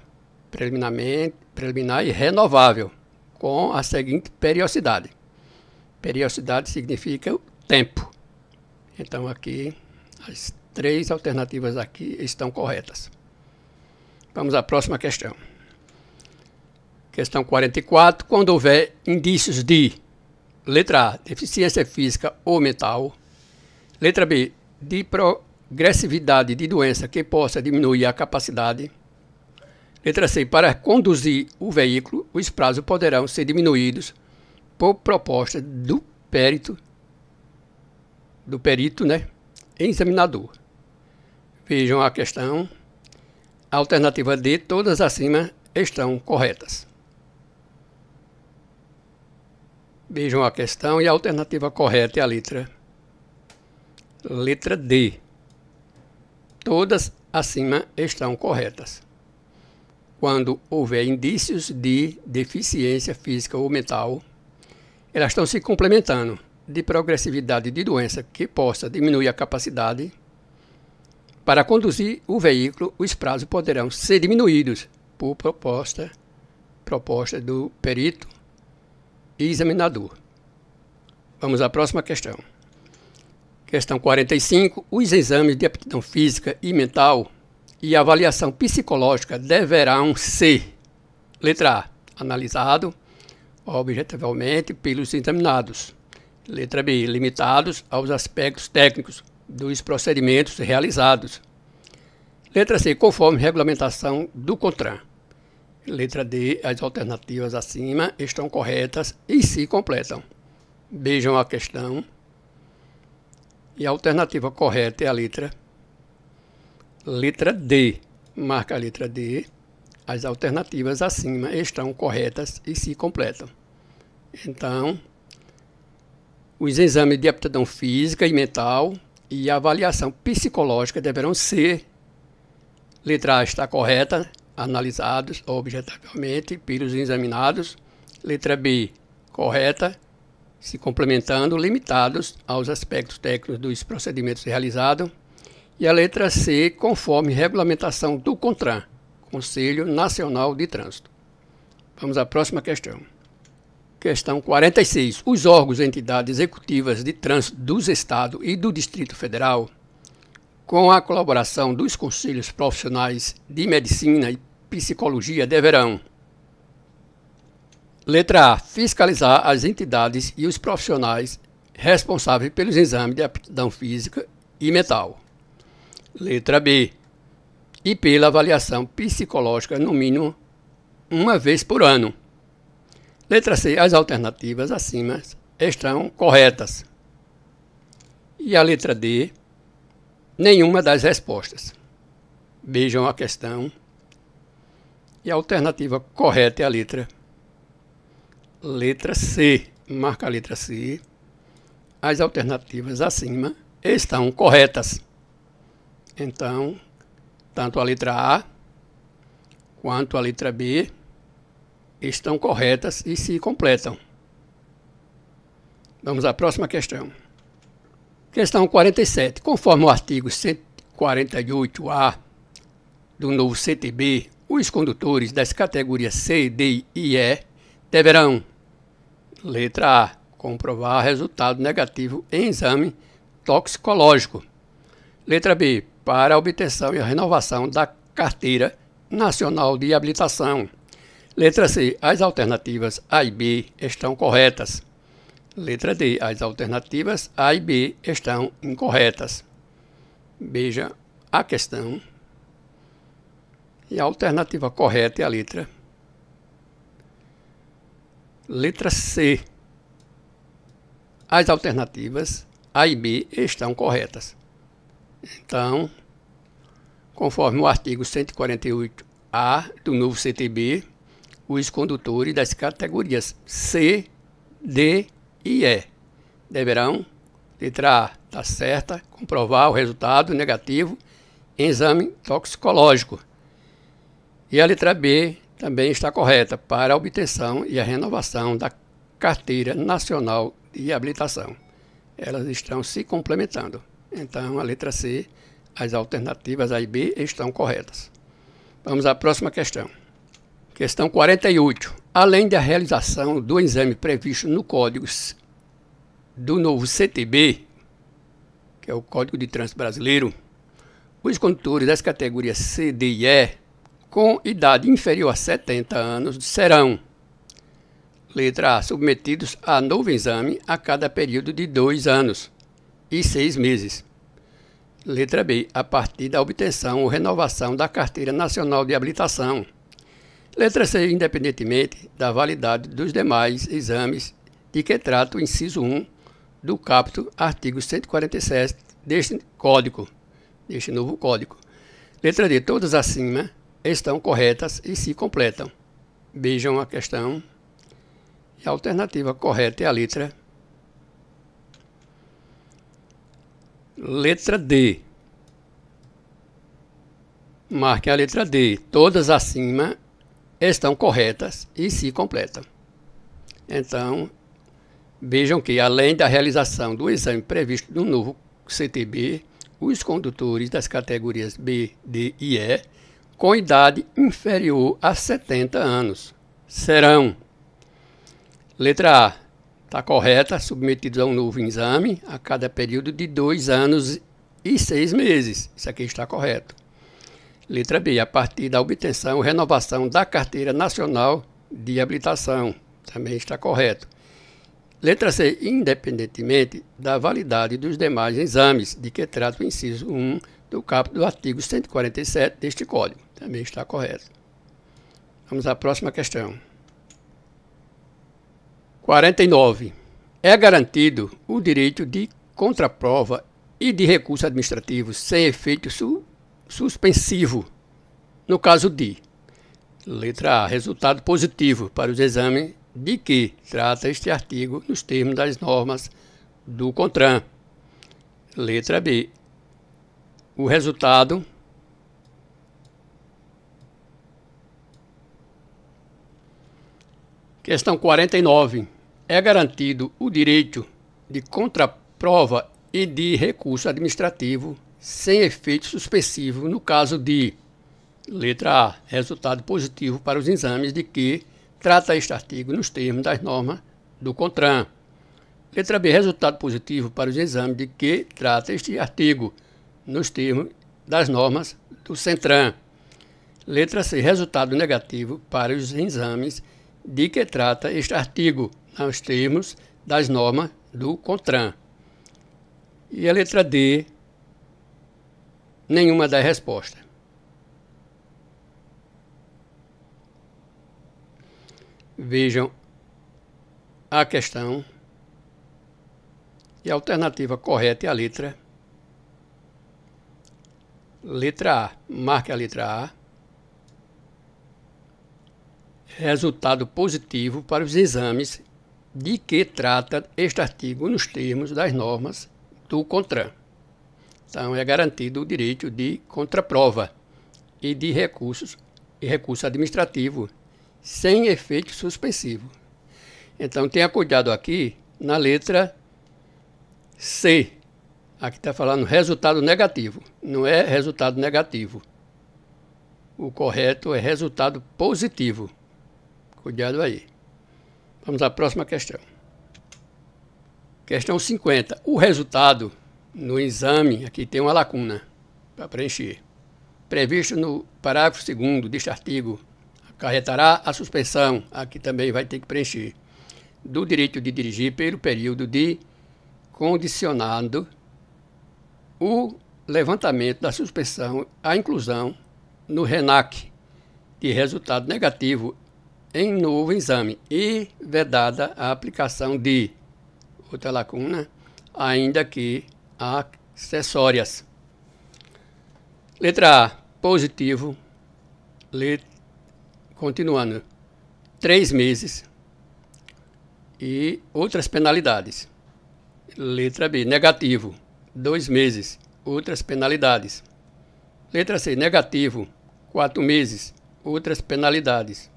S1: preliminarmente, preliminar e renovável, com a seguinte periodicidade. Periodicidade significa o tempo. Então aqui as três alternativas aqui estão corretas. Vamos à próxima questão. Questão 44. Quando houver indícios de letra A, deficiência física ou mental, letra B, de progressividade de doença que possa diminuir a capacidade, letra C, para conduzir o veículo, os prazos poderão ser diminuídos por proposta do perito, do perito, né, examinador. Vejam a questão. A alternativa D, todas acima estão corretas. Vejam a questão e a alternativa correta é a letra letra D. Todas acima estão corretas. Quando houver indícios de deficiência física ou mental, elas estão se complementando de progressividade de doença que possa diminuir a capacidade para conduzir o veículo, os prazos poderão ser diminuídos por proposta proposta do perito e examinador. Vamos à próxima questão. Questão 45. Os exames de aptidão física e mental e avaliação psicológica deverão ser: letra A, analisado objetivamente pelos examinados. Letra B, limitados aos aspectos técnicos dos procedimentos realizados. Letra C, conforme regulamentação do CONTRAN. Letra D, as alternativas acima estão corretas e se completam. Vejam a questão. E a alternativa correta é a letra letra D. Marca a letra D. As alternativas acima estão corretas e se completam. Então, os exames de aptidão física e mental e avaliação psicológica deverão ser. Letra A está correta, analisados objetivamente pelos examinados. Letra B, correta, se complementando, limitados aos aspectos técnicos dos procedimentos realizados. E a letra C, conforme regulamentação do CONTRAN, Conselho Nacional de Trânsito. Vamos à próxima questão. Questão 46. Os órgãos e entidades executivas de trânsito dos Estados e do Distrito Federal com a colaboração dos conselhos profissionais de medicina e psicologia deverão: letra A, fiscalizar as entidades e os profissionais responsáveis pelos exames de aptidão física e mental. Letra B, e pela avaliação psicológica no mínimo uma vez por ano. Letra C, as alternativas acima estão corretas. E a letra D, nenhuma das respostas. Vejam a questão. E a alternativa correta é a letra. Letra C. Marca a letra C. As alternativas acima estão corretas. Então, tanto a letra A quanto a letra B estão corretas e se completam. Vamos à próxima questão. Questão 47. Conforme o artigo 148-A do novo CTB, os condutores das categorias C, D e E deverão, letra A, comprovar resultado negativo em exame toxicológico. Letra B, para a obtenção e a renovação da carteira nacional de habilitação. Letra C, as alternativas A e B estão corretas. Letra D. As alternativas A e B estão incorretas. Veja a questão. E a alternativa correta é a letra. Letra C. As alternativas A e B estão corretas. Então, conforme o artigo 148A do novo CTB, os condutores das categorias C, D e é Deverão, letra A, está certa, comprovar o resultado negativo em exame toxicológico. E a letra B também está correta para a obtenção e a renovação da Carteira Nacional de Habilitação. Elas estão se complementando. Então, a letra C, as alternativas A e B estão corretas. Vamos à próxima questão. Questão 48 além da realização do exame previsto no código do novo CTB, que é o Código de Trânsito Brasileiro, os condutores das categorias C, D e E com idade inferior a 70 anos serão, letra A, submetidos a novo exame a cada período de dois anos e seis meses. Letra B, a partir da obtenção ou renovação da Carteira Nacional de Habilitação Letra C, independentemente da validade dos demais exames de que trata o inciso 1 do capto artigo 147 deste código, deste novo código. Letra D, todas acima estão corretas e se completam. Vejam a questão. E a alternativa correta é a letra Letra D. Marque a letra D. Todas acima estão corretas e se completam. Então, vejam que, além da realização do exame previsto no novo CTB, os condutores das categorias B, D e E, com idade inferior a 70 anos, serão: letra A, está correta, submetidos a um novo exame a cada período de dois anos e seis meses. Isso aqui está correto. Letra B. A partir da obtenção ou renovação da Carteira Nacional de Habilitação. Também está correto. Letra C. Independentemente da validade dos demais exames de que trata o inciso 1 do caput do artigo 147 deste Código. Também está correto. Vamos à próxima questão. 49. É garantido o direito de contraprova e de recurso administrativo sem efeito subjetivo suspensivo, no caso de letra A, resultado positivo para os exames de que trata este artigo nos termos das normas do CONTRAN. Letra B, o resultado Questão 49. É garantido o direito de contraprova e de recurso administrativo sem efeito suspensivo no caso de letra A, resultado positivo para os exames de que trata este artigo nos termos das normas do CONTRAN. Letra B, resultado positivo para os exames de que trata este artigo nos termos das normas do CENTRAN. Letra C, resultado negativo para os exames de que trata este artigo, nos termos das normas do CONTRAN. E a letra D, nenhuma dá resposta Vejam a questão e a alternativa correta é a letra letra A. Marque a letra A. Resultado positivo para os exames de que trata este artigo nos termos das normas do CONTRAN. Então, é garantido o direito de contraprova e de recursos e recurso administrativo sem efeito suspensivo. Então, tenha cuidado aqui na letra C. Aqui está falando resultado negativo. Não é resultado negativo. O correto é resultado positivo. Cuidado aí. Vamos à próxima questão. Questão 50. O resultado no exame, aqui tem uma lacuna para preencher. Previsto no parágrafo 2 deste artigo, acarretará a suspensão, aqui também vai ter que preencher, do direito de dirigir pelo período de condicionado o levantamento da suspensão à inclusão no RENAC de resultado negativo em novo exame e vedada a aplicação de outra lacuna, ainda que acessórias. Letra A, positivo. Let... Continuando. Três meses. E outras penalidades. Letra B, negativo. Dois meses. Outras penalidades. Letra C, negativo. Quatro meses. Outras penalidades.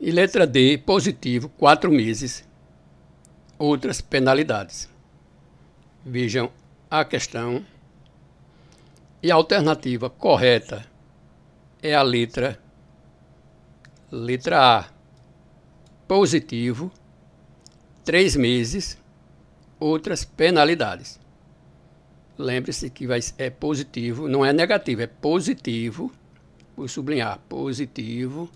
S1: E letra D, positivo. Quatro meses. Outras penalidades vejam a questão. E a alternativa correta é a letra letra A. Positivo, três meses, outras penalidades. Lembre-se que vai, é positivo, não é negativo, é positivo. Vou sublinhar, positivo.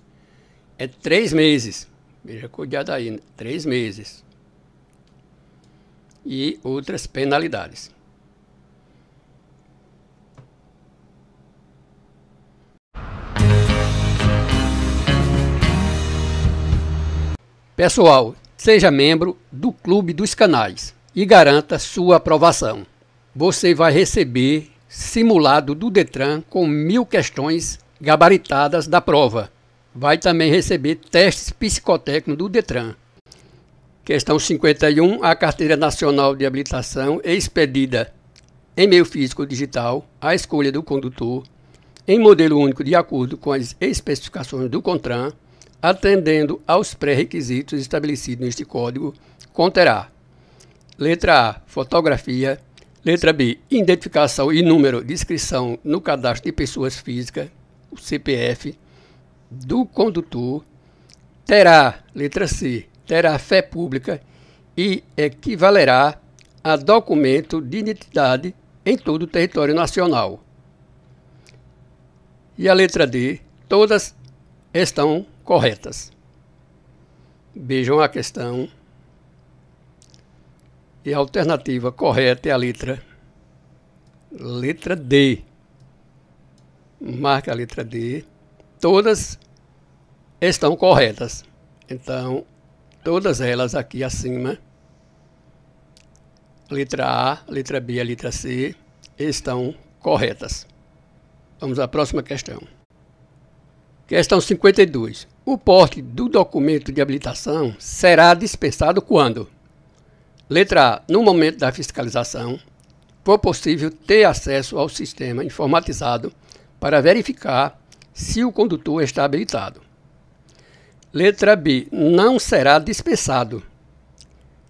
S1: É três meses. Veja, cuidado aí, né? três meses e outras penalidades. Pessoal, seja membro do Clube dos Canais e garanta sua aprovação. Você vai receber simulado do Detran com mil questões gabaritadas da prova. Vai também receber testes psicotécnicos do Detran. Questão 51. A Carteira Nacional de Habilitação é expedida em meio físico digital à escolha do condutor, em modelo único de acordo com as especificações do CONTRAN, atendendo aos pré-requisitos estabelecidos neste código, conterá: letra A, fotografia, letra B, identificação e número de inscrição no cadastro de pessoas físicas, o CPF, do condutor, terá, letra C, terá fé pública e equivalerá a documento de identidade em todo o território nacional. E a letra D, todas estão corretas. Vejam a questão. E a alternativa correta é a letra letra D. Marca a letra D. Todas estão corretas. Então, todas elas aqui acima, letra A, letra B e letra C, estão corretas. Vamos à próxima questão. Questão 52. O porte do documento de habilitação será dispensado quando? Letra A. No momento da fiscalização, for possível ter acesso ao sistema informatizado para verificar se o condutor está habilitado. Letra B. Não será dispensado.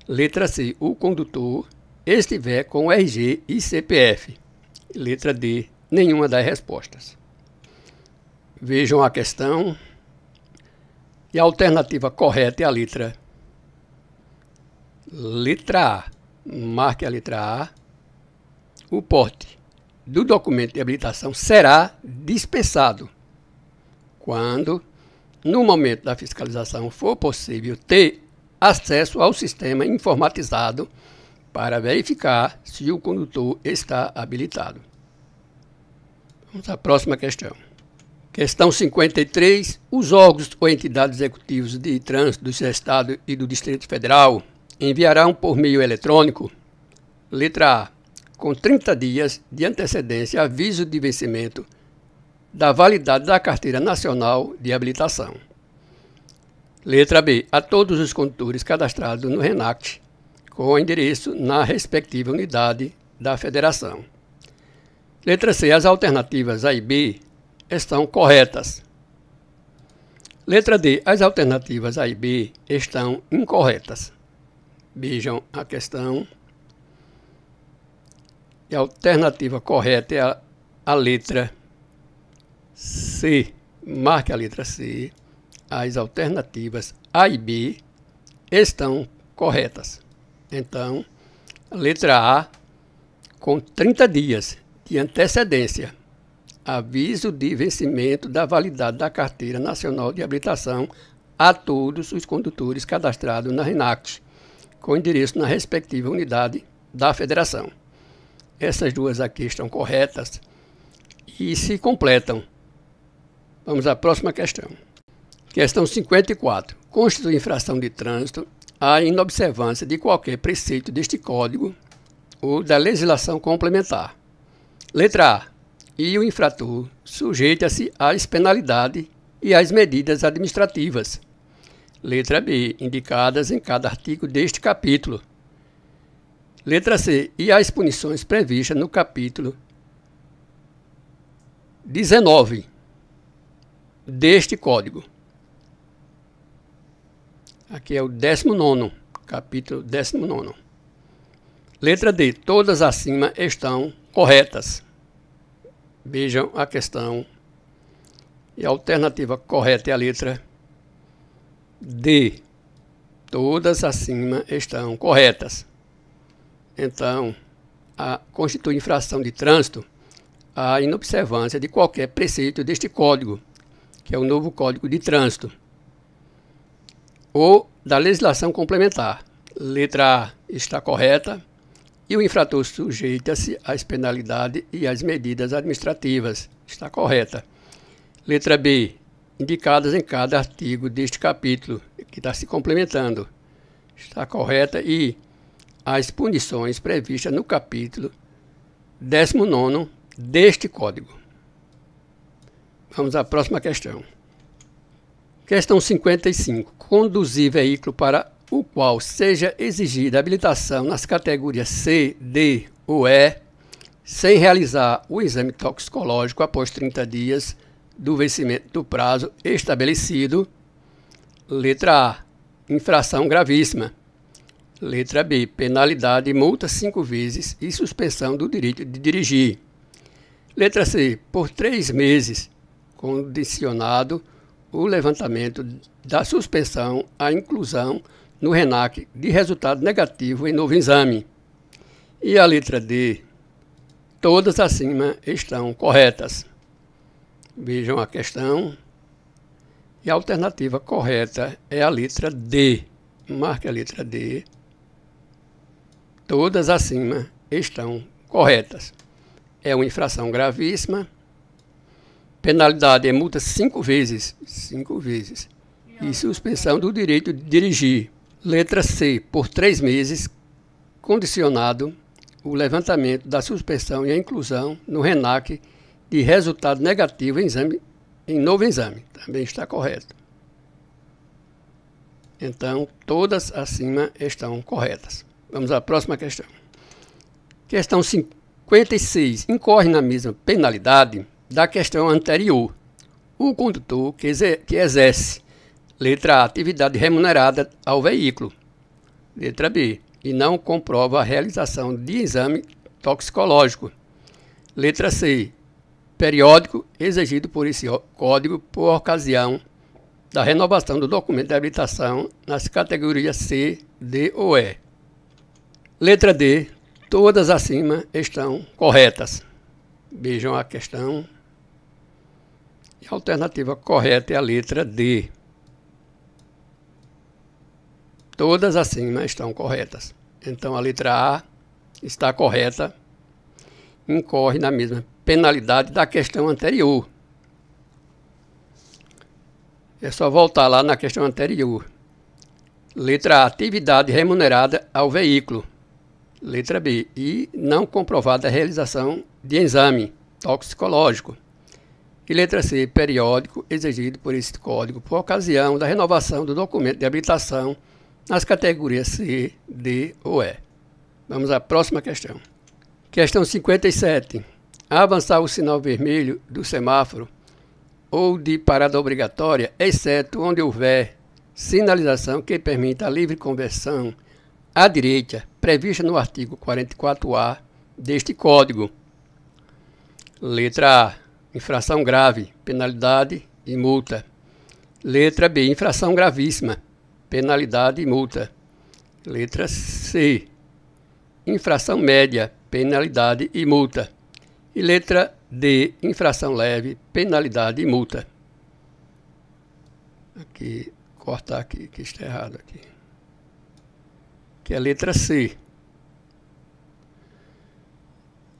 S1: Letra C. O condutor estiver com RG e CPF. Letra D. Nenhuma das respostas. Vejam a questão. E a alternativa correta é a letra Letra A. Marque a letra A. O porte do documento de habilitação será dispensado quando no momento da fiscalização, for possível ter acesso ao sistema informatizado para verificar se o condutor está habilitado. Vamos à próxima questão. Questão 53. Os órgãos ou entidades executivos de trânsito do Estado e do Distrito Federal enviarão por meio eletrônico, letra A, com 30 dias de antecedência aviso de vencimento da validade da Carteira Nacional de Habilitação. Letra B. A todos os condutores cadastrados no RENACT com endereço na respectiva unidade da Federação. Letra C. As alternativas A e B estão corretas. Letra D. As alternativas A e B estão incorretas. Vejam a questão. E a alternativa correta é a, a letra C, marque a letra C, as alternativas A e B estão corretas. Então, letra A, com 30 dias de antecedência, aviso de vencimento da validade da Carteira Nacional de Habilitação a todos os condutores cadastrados na RENACOS, com endereço na respectiva unidade da Federação. Essas duas aqui estão corretas e se completam. Vamos à próxima questão. Questão 54. Constitui infração de trânsito a inobservância de qualquer preceito deste Código ou da legislação complementar. Letra A. E o infrator sujeita-se às penalidades e às medidas administrativas. Letra B. Indicadas em cada artigo deste capítulo. Letra C. E às punições previstas no capítulo 19 deste código. Aqui é o 19, capítulo 19. Letra D. Todas acima estão corretas. Vejam a questão. E a alternativa correta é a letra D. Todas acima estão corretas. Então, a, constitui infração de trânsito a inobservância de qualquer preceito deste código, que é o novo Código de Trânsito, ou da legislação complementar. Letra A está correta e o infrator sujeita-se às penalidades e às medidas administrativas. Está correta. Letra B, indicadas em cada artigo deste capítulo, que está se complementando. Está correta. E as punições previstas no capítulo 19 deste Código. Vamos à próxima questão. Questão 55. Conduzir veículo para o qual seja exigida habilitação nas categorias C, D ou E, sem realizar o exame toxicológico após 30 dias do vencimento do prazo estabelecido. Letra A. Infração gravíssima. Letra B. Penalidade, multa cinco vezes e suspensão do direito de dirigir. Letra C. Por três meses condicionado o levantamento da suspensão à inclusão no RENAC de resultado negativo em novo exame. E a letra D. Todas acima estão corretas. Vejam a questão. E a alternativa correta é a letra D. Marque a letra D. Todas acima estão corretas. É uma infração gravíssima penalidade é multa cinco vezes. Cinco vezes. E suspensão do direito de dirigir. Letra C. Por três meses, condicionado o levantamento da suspensão e a inclusão no RENAC de resultado negativo em, exame, em novo exame. Também está correto. Então, todas acima estão corretas. Vamos à próxima questão. Questão 56. Incorre na mesma penalidade da questão anterior. O condutor que, exerce, letra A, atividade remunerada ao veículo, letra B, e não comprova a realização de exame toxicológico, letra C, periódico exigido por esse código por ocasião da renovação do documento de habilitação nas categorias C, D ou E. Letra D, todas acima estão corretas. Vejam a questão e a alternativa correta é a letra D. Todas acima estão corretas. Então a letra A está correta, incorre na mesma penalidade da questão anterior. É só voltar lá na questão anterior. Letra A, atividade remunerada ao veículo. Letra B, e não comprovada a realização de exame toxicológico. E letra C, periódico exigido por este código por ocasião da renovação do documento de habilitação nas categorias C, D ou E. Vamos à próxima questão. Questão 57. Avançar o sinal vermelho do semáforo ou de parada obrigatória, exceto onde houver sinalização que permita a livre conversão à direita, prevista no artigo 44A deste Código. Letra A infração grave, penalidade e multa. Letra B, infração gravíssima, penalidade e multa. Letra C, infração média, penalidade e multa. E letra D, infração leve, penalidade e multa. Aqui, cortar aqui, que está errado aqui. Que é a letra C.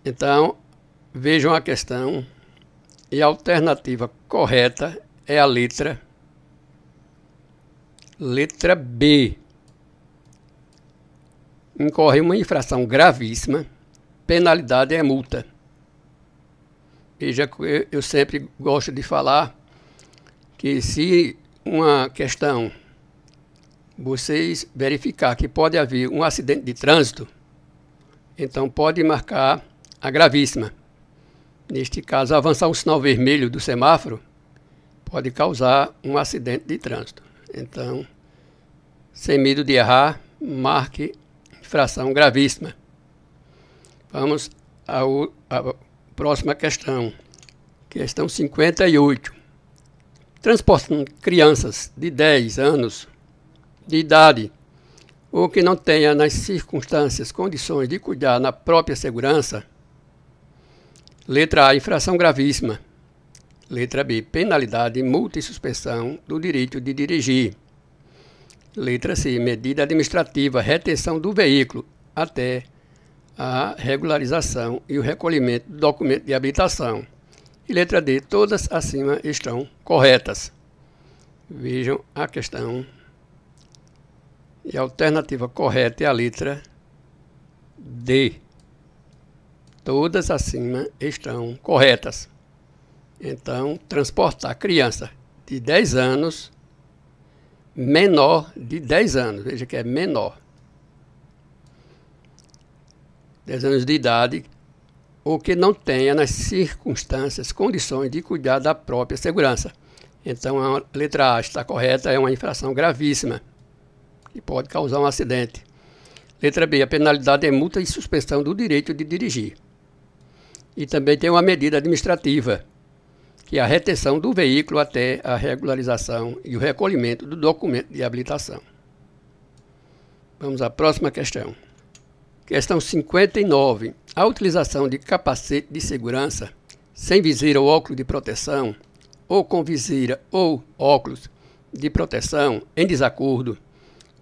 S1: Então, vejam a questão e a alternativa correta é a letra letra B. Incorre uma infração gravíssima, penalidade é multa. Veja, eu sempre gosto de falar que se uma questão vocês verificar que pode haver um acidente de trânsito, então pode marcar a gravíssima neste caso, avançar um sinal vermelho do semáforo pode causar um acidente de trânsito. Então, sem medo de errar, marque infração gravíssima. Vamos ao, à próxima questão. Questão 58. Transportando crianças de 10 anos de idade ou que não tenha nas circunstâncias condições de cuidar na própria segurança Letra A, infração gravíssima. Letra B, penalidade, multa e suspensão do direito de dirigir. Letra C, medida administrativa, retenção do veículo até a regularização e o recolhimento do documento de habilitação. E letra D, todas acima estão corretas. Vejam a questão. E a alternativa correta é a letra D. Todas acima estão corretas. Então, transportar criança de 10 anos, menor de 10 anos, veja que é menor. 10 anos de idade, ou que não tenha nas circunstâncias condições de cuidar da própria segurança. Então, a letra A está correta, é uma infração gravíssima e pode causar um acidente. Letra B, a penalidade é multa e suspensão do direito de dirigir. E também tem uma medida administrativa, que é a retenção do veículo até a regularização e o recolhimento do documento de habilitação. Vamos à próxima questão. Questão 59. A utilização de capacete de segurança sem viseira ou óculos de proteção, ou com viseira ou óculos de proteção em desacordo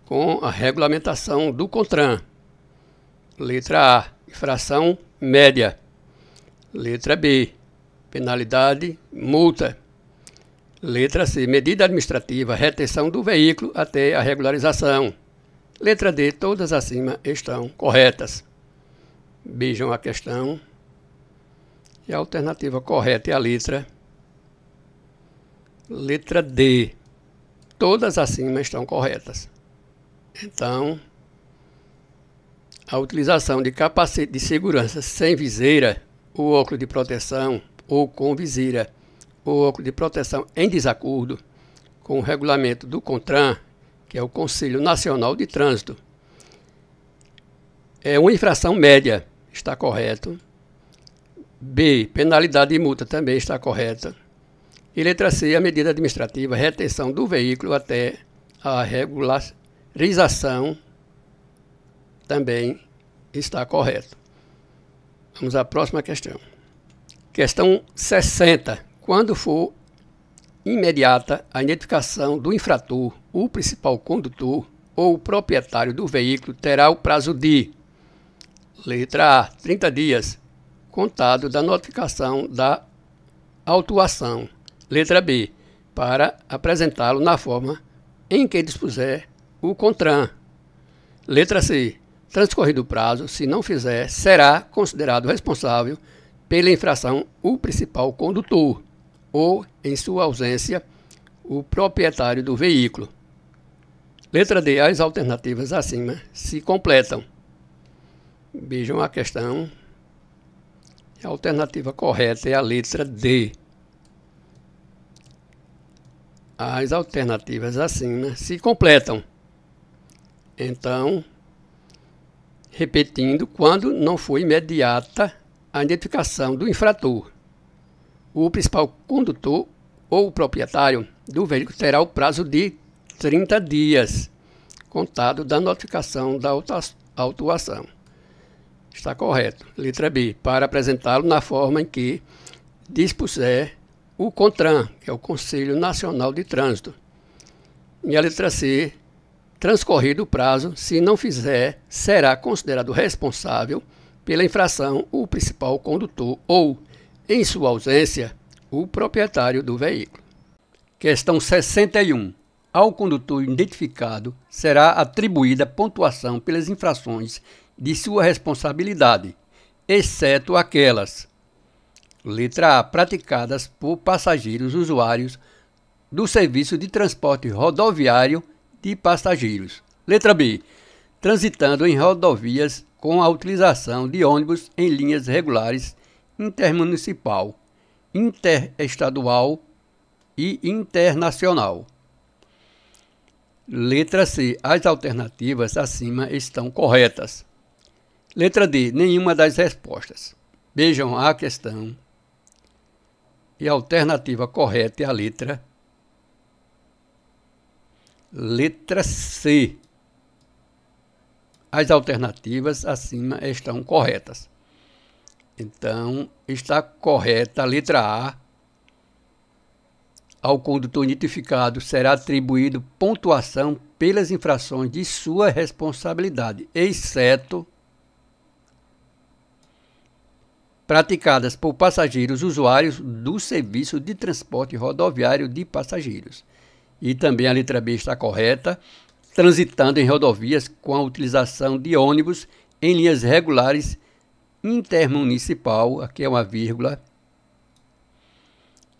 S1: com a regulamentação do CONTRAN. Letra A, infração média. Letra B. Penalidade, multa. Letra C. Medida administrativa, retenção do veículo até a regularização. Letra D. Todas acima estão corretas. Beijam a questão. E a alternativa correta é a letra. Letra D. Todas acima estão corretas. Então, a utilização de capacete de segurança sem viseira o óculo de proteção ou com viseira, o óculo de proteção em desacordo com o regulamento do CONTRAN, que é o Conselho Nacional de Trânsito. É uma infração média, está correto. B, penalidade e multa também está correta. E letra C, a medida administrativa, retenção do veículo até a regularização também está correto. Vamos à próxima questão. Questão 60. Quando for imediata a identificação do infrator, o principal condutor ou o proprietário do veículo terá o prazo de letra A, 30 dias, contado da notificação da autuação. Letra B, para apresentá-lo na forma em que dispuser o CONTRAN. Letra C, Transcorrido o prazo, se não fizer, será considerado responsável pela infração o principal condutor ou, em sua ausência, o proprietário do veículo. Letra D. As alternativas acima se completam. Vejam a questão. A alternativa correta é a letra D. As alternativas acima se completam. Então, repetindo, quando não foi imediata a identificação do infrator. O principal condutor ou proprietário do veículo terá o prazo de 30 dias, contado da notificação da autuação. Está correto. Letra B. Para apresentá-lo na forma em que dispuser o CONTRAN, que é o Conselho Nacional de Trânsito. E a letra C Transcorrido o prazo, se não fizer, será considerado responsável pela infração o principal condutor ou, em sua ausência, o proprietário do veículo. Questão 61. Ao condutor identificado será atribuída pontuação pelas infrações de sua responsabilidade, exceto aquelas: letra A, praticadas por passageiros usuários do serviço de transporte rodoviário de passageiros. Letra B. Transitando em rodovias com a utilização de ônibus em linhas regulares intermunicipal, interestadual e internacional. Letra C. As alternativas acima estão corretas. Letra D. Nenhuma das respostas. Vejam a questão. E a alternativa correta é a letra D. Letra C. As alternativas acima estão corretas. Então, está correta a letra A. Ao condutor nitificado será atribuído pontuação pelas infrações de sua responsabilidade, exceto praticadas por passageiros usuários do serviço de transporte rodoviário de passageiros e também a letra B está correta, transitando em rodovias com a utilização de ônibus em linhas regulares intermunicipal, aqui é uma vírgula,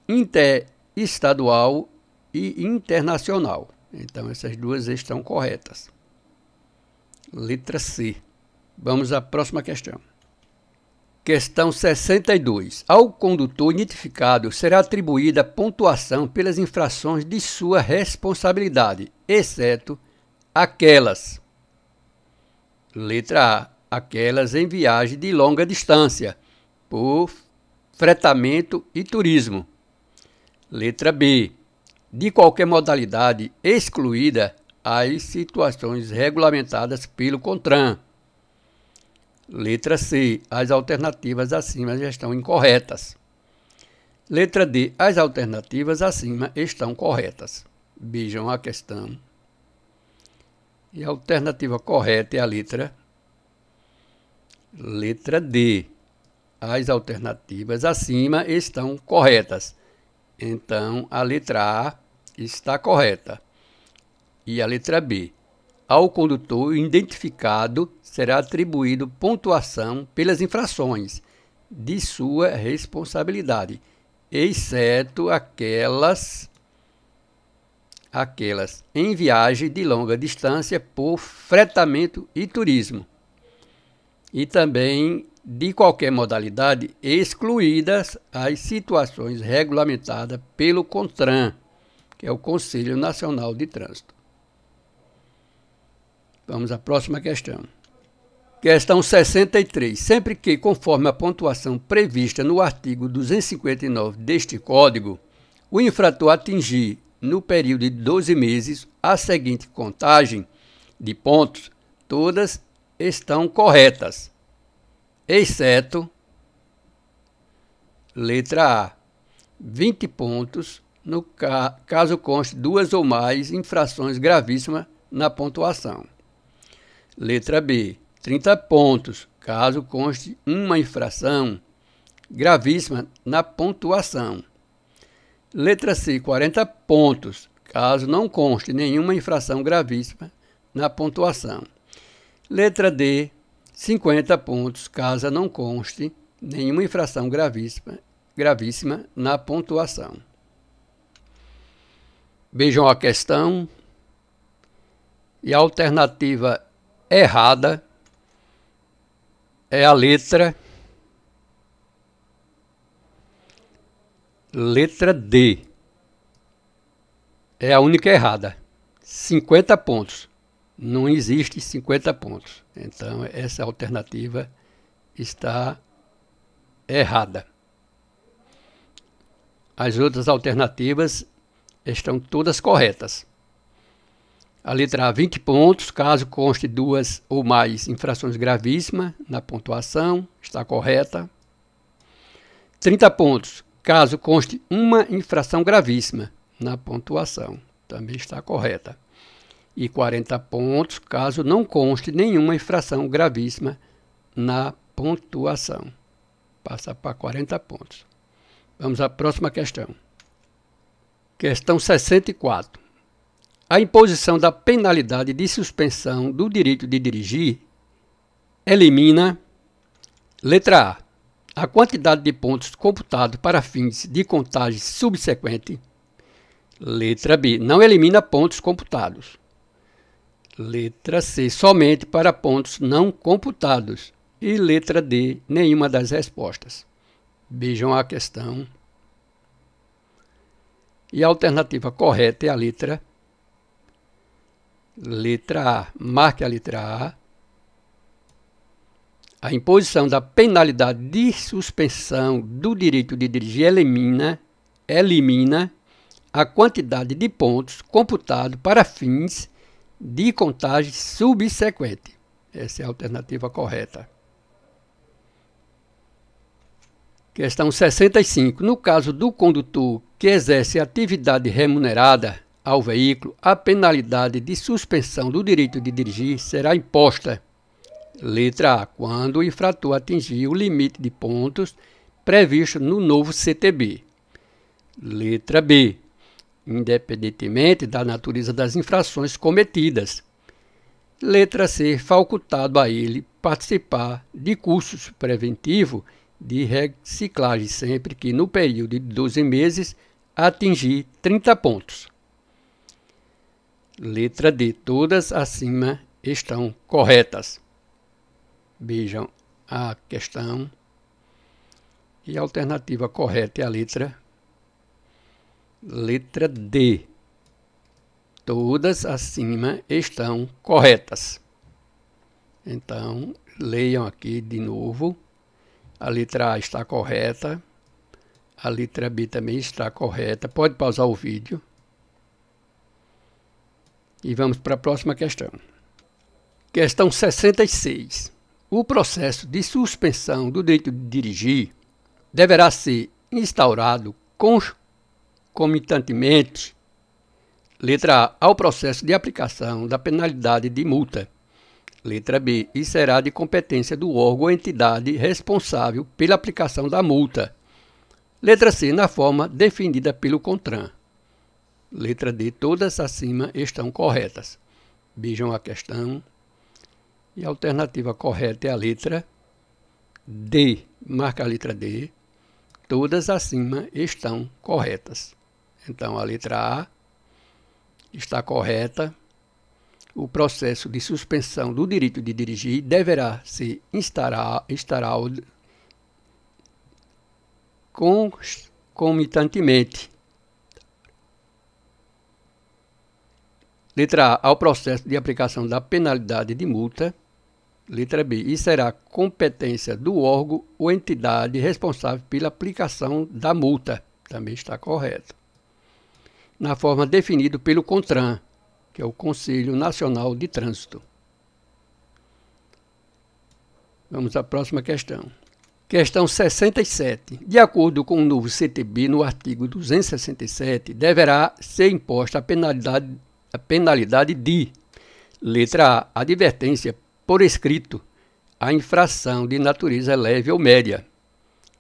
S1: interestadual e internacional. Então essas duas estão corretas. Letra C. Vamos à próxima questão. Questão 62. Ao condutor identificado será atribuída pontuação pelas infrações de sua responsabilidade, exceto aquelas. Letra A. Aquelas em viagem de longa distância, por fretamento e turismo. Letra B. De qualquer modalidade, excluída as situações regulamentadas pelo CONTRAN. Letra C. As alternativas acima já estão incorretas. Letra D. As alternativas acima estão corretas. Vejam a questão. E a alternativa correta é a letra letra D. As alternativas acima estão corretas. Então a letra A está correta. E a letra B ao condutor identificado será atribuído pontuação pelas infrações de sua responsabilidade, exceto aquelas aquelas em viagem de longa distância por fretamento e turismo. E também de qualquer modalidade, excluídas as situações regulamentadas pelo CONTRAN, que é o Conselho Nacional de Trânsito. Vamos à próxima questão. Questão 63. Sempre que, conforme a pontuação prevista no artigo 259 deste Código, o infrator atingir, no período de 12 meses, a seguinte contagem de pontos, todas estão corretas, exceto letra A, 20 pontos, no ca caso conste duas ou mais infrações gravíssimas na pontuação. Letra B. 30 pontos, caso conste uma infração gravíssima na pontuação. Letra C. 40 pontos, caso não conste nenhuma infração gravíssima na pontuação. Letra D. 50 pontos, caso não conste nenhuma infração gravíssima, gravíssima na pontuação. Vejam a questão. E a alternativa errada é a letra letra D. É a única errada. 50 pontos. Não existe 50 pontos. Então essa alternativa está errada. As outras alternativas estão todas corretas. A letra A, 20 pontos, caso conste duas ou mais infrações gravíssimas na pontuação, está correta. 30 pontos, caso conste uma infração gravíssima na pontuação, também está correta. E 40 pontos, caso não conste nenhuma infração gravíssima na pontuação. Passa para 40 pontos. Vamos à próxima questão. Questão 64. A imposição da penalidade de suspensão do direito de dirigir elimina, letra A, a quantidade de pontos computados para fins de contagem subsequente. Letra B, não elimina pontos computados. Letra C, somente para pontos não computados. E letra D, nenhuma das respostas. Vejam a questão. E a alternativa correta é a letra Letra A. Marque a letra A. A imposição da penalidade de suspensão do direito de dirigir elimina, elimina a quantidade de pontos computado para fins de contagem subsequente. Essa é a alternativa correta. Questão 65. No caso do condutor que exerce atividade remunerada, ao veículo, a penalidade de suspensão do direito de dirigir será imposta. Letra A. Quando o infrator atingir o limite de pontos previsto no novo CTB. Letra B. Independentemente da natureza das infrações cometidas. Letra C. Facultado a ele participar de cursos preventivos de reciclagem sempre que no período de 12 meses atingir 30 pontos. Letra D. Todas acima estão corretas. Vejam a questão. E a alternativa correta é a letra letra D. Todas acima estão corretas. Então, leiam aqui de novo. A letra A está correta. A letra B também está correta. Pode pausar o vídeo. E vamos para a próxima questão. Questão 66. O processo de suspensão do direito de dirigir deverá ser instaurado concomitantemente, letra A, ao processo de aplicação da penalidade de multa, letra B, e será de competência do órgão ou entidade responsável pela aplicação da multa, letra C, na forma definida pelo CONTRAN. Letra D. Todas acima estão corretas. Vejam a questão. E a alternativa correta é a letra D. Marca a letra D. Todas acima estão corretas. Então, a letra A está correta. O processo de suspensão do direito de dirigir deverá se instalar, instalar concomitantemente Letra A, ao processo de aplicação da penalidade de multa. Letra B, e será competência do órgão ou entidade responsável pela aplicação da multa. Também está correto. Na forma definida pelo CONTRAN, que é o Conselho Nacional de Trânsito. Vamos à próxima questão. Questão 67. De acordo com o novo CTB, no artigo 267, deverá ser imposta a penalidade a penalidade de: letra A, advertência por escrito, a infração de natureza leve ou média.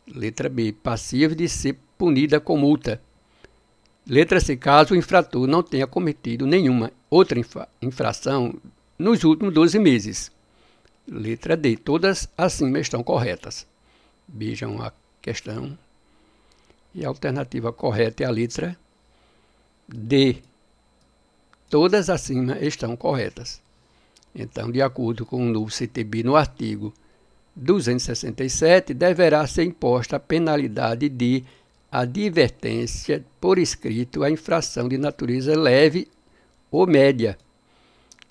S1: Letra B, passiva de ser punida com multa. Letra C, caso o infrator não tenha cometido nenhuma outra infração nos últimos 12 meses. Letra D, todas acima estão corretas. Vejam a questão. E a alternativa correta é a letra D. Todas acima estão corretas. Então, de acordo com o novo CTB no artigo 267, deverá ser imposta a penalidade de advertência por escrito à infração de natureza leve ou média.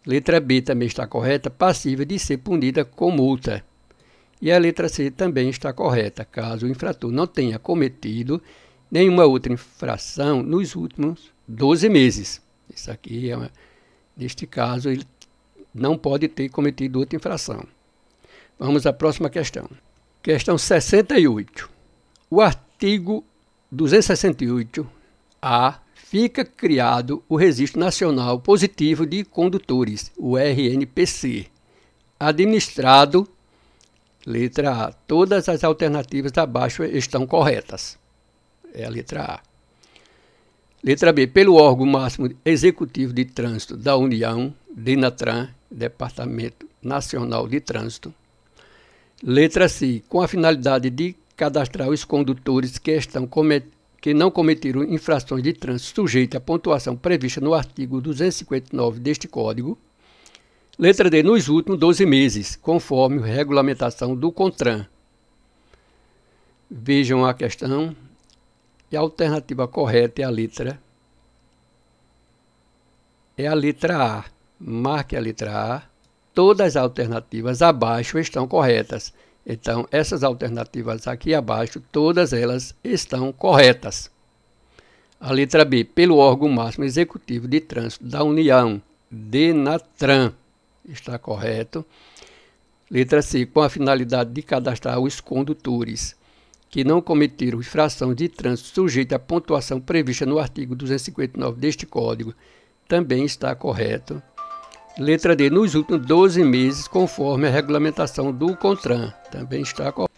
S1: Letra B também está correta, passível de ser punida com multa. E a letra C também está correta, caso o infrator não tenha cometido nenhuma outra infração nos últimos 12 meses. Isso aqui é, neste caso, ele não pode ter cometido outra infração. Vamos à próxima questão. Questão 68. O artigo 268-A fica criado o Registro Nacional Positivo de Condutores, o RNPC, administrado, letra A. Todas as alternativas abaixo estão corretas. É a letra A. Letra B, pelo órgão máximo executivo de trânsito da União, DENATRAN, Departamento Nacional de Trânsito. Letra C, com a finalidade de cadastrar os condutores que, estão comet... que não cometeram infrações de trânsito sujeita à pontuação prevista no artigo 259 deste Código. Letra D, nos últimos 12 meses, conforme regulamentação do CONTRAN. Vejam a questão a alternativa correta é a letra é a letra A. Marque a letra A. Todas as alternativas abaixo estão corretas. Então, essas alternativas aqui abaixo, todas elas estão corretas. A letra B, pelo órgão máximo executivo de trânsito da União, DENATRAN, está correto. Letra C, com a finalidade de cadastrar os condutores que não cometeram infração de trânsito sujeita à pontuação prevista no artigo 259 deste Código também está correto. Letra D, nos últimos 12 meses, conforme a regulamentação do CONTRAN, também está correto.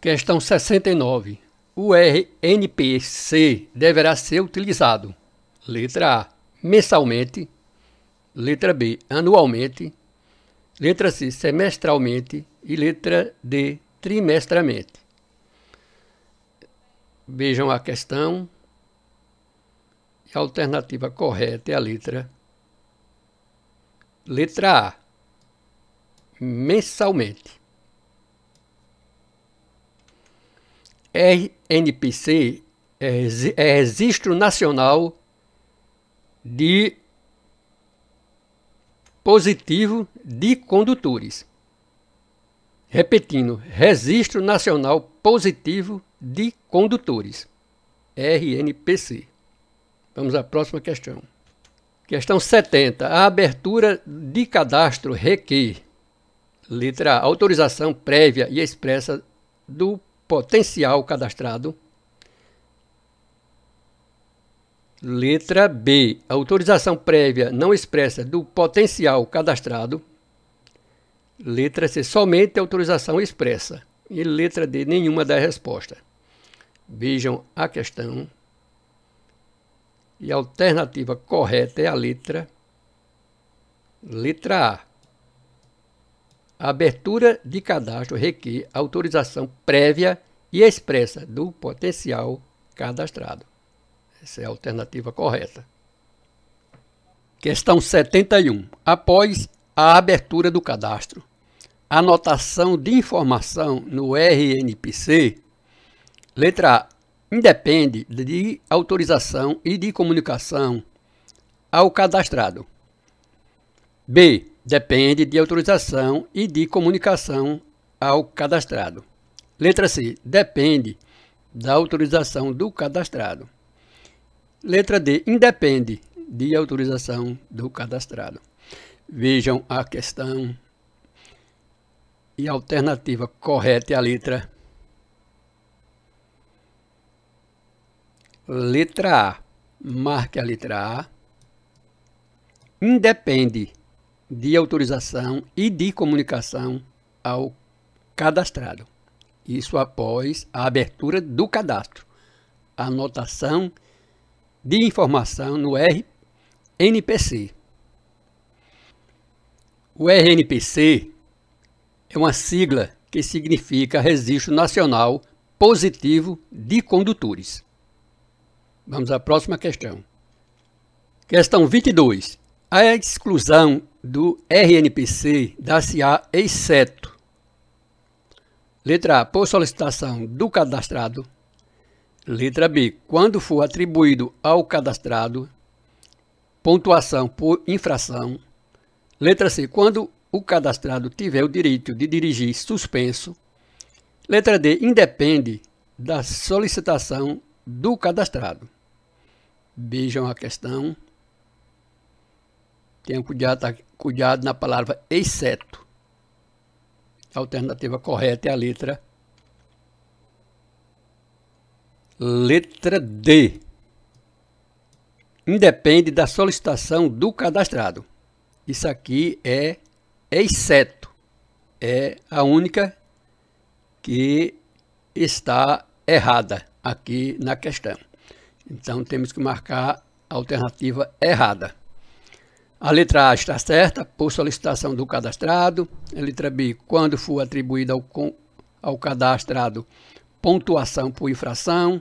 S1: Questão 69. O RNPC deverá ser utilizado. Letra A, mensalmente. Letra B, anualmente. Letra C, semestralmente. E letra D, trimestralmente. Vejam a questão. A alternativa correta é a letra letra A. Mensalmente. RNPC é, é Registro Nacional de Positivo de Condutores. Repetindo, Registro Nacional Positivo de condutores, RNPC. Vamos à próxima questão. Questão 70. A abertura de cadastro requer, letra A, autorização prévia e expressa do potencial cadastrado. Letra B. Autorização prévia não expressa do potencial cadastrado. Letra C. Somente autorização expressa. E letra D. Nenhuma da resposta. Vejam a questão. E a alternativa correta é a letra letra A. Abertura de cadastro requer autorização prévia e expressa do potencial cadastrado. Essa é a alternativa correta. Questão 71. Após a abertura do cadastro, a anotação de informação no RNPC Letra A. Independe de autorização e de comunicação ao cadastrado. B. Depende de autorização e de comunicação ao cadastrado. Letra C. Depende da autorização do cadastrado. Letra D. Independe de autorização do cadastrado. Vejam a questão e a alternativa correta é a letra Letra A. Marque a letra A. Independe de autorização e de comunicação ao cadastrado. Isso após a abertura do cadastro. Anotação de informação no RNPC. O RNPC é uma sigla que significa Registro Nacional Positivo de Condutores. Vamos à próxima questão. Questão 22. A exclusão do RNPC dá se exceto. Letra A. Por solicitação do cadastrado. Letra B. Quando for atribuído ao cadastrado. Pontuação por infração. Letra C. Quando o cadastrado tiver o direito de dirigir suspenso. Letra D. Independe da solicitação do cadastrado vejam é a questão. Tenham cuidado, cuidado na palavra exceto. A alternativa correta é a letra. Letra D. Independe da solicitação do cadastrado. Isso aqui é exceto. É a única que está errada aqui na questão. Então temos que marcar a alternativa errada. A letra A está certa, por solicitação do cadastrado. A letra B, quando for atribuída ao, ao cadastrado, pontuação por infração.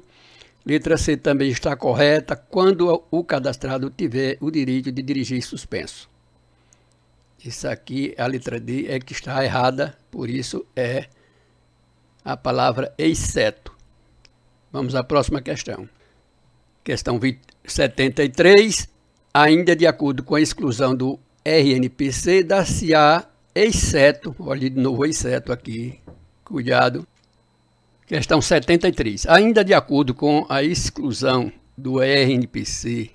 S1: Letra C também está correta, quando o cadastrado tiver o direito de dirigir suspenso. Isso aqui, a letra D, é que está errada, por isso é a palavra exceto. Vamos à próxima questão. Questão 20, 73. Ainda de acordo com a exclusão do RNPC, da se exceto, olhe de novo, exceto aqui, cuidado. Questão 73. Ainda de acordo com a exclusão do RNPC,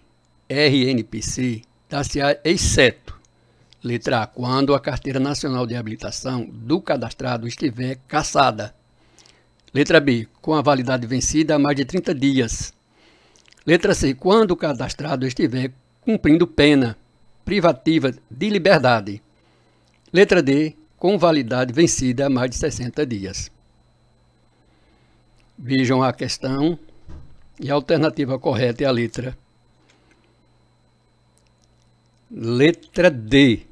S1: RNPC, dar se exceto. Letra A. Quando a Carteira Nacional de Habilitação do cadastrado estiver cassada. Letra B. Com a validade vencida há mais de 30 dias. Letra C. Quando o cadastrado estiver cumprindo pena privativa de liberdade. Letra D. Com validade vencida há mais de 60 dias. Vejam a questão e a alternativa correta é a letra. Letra D.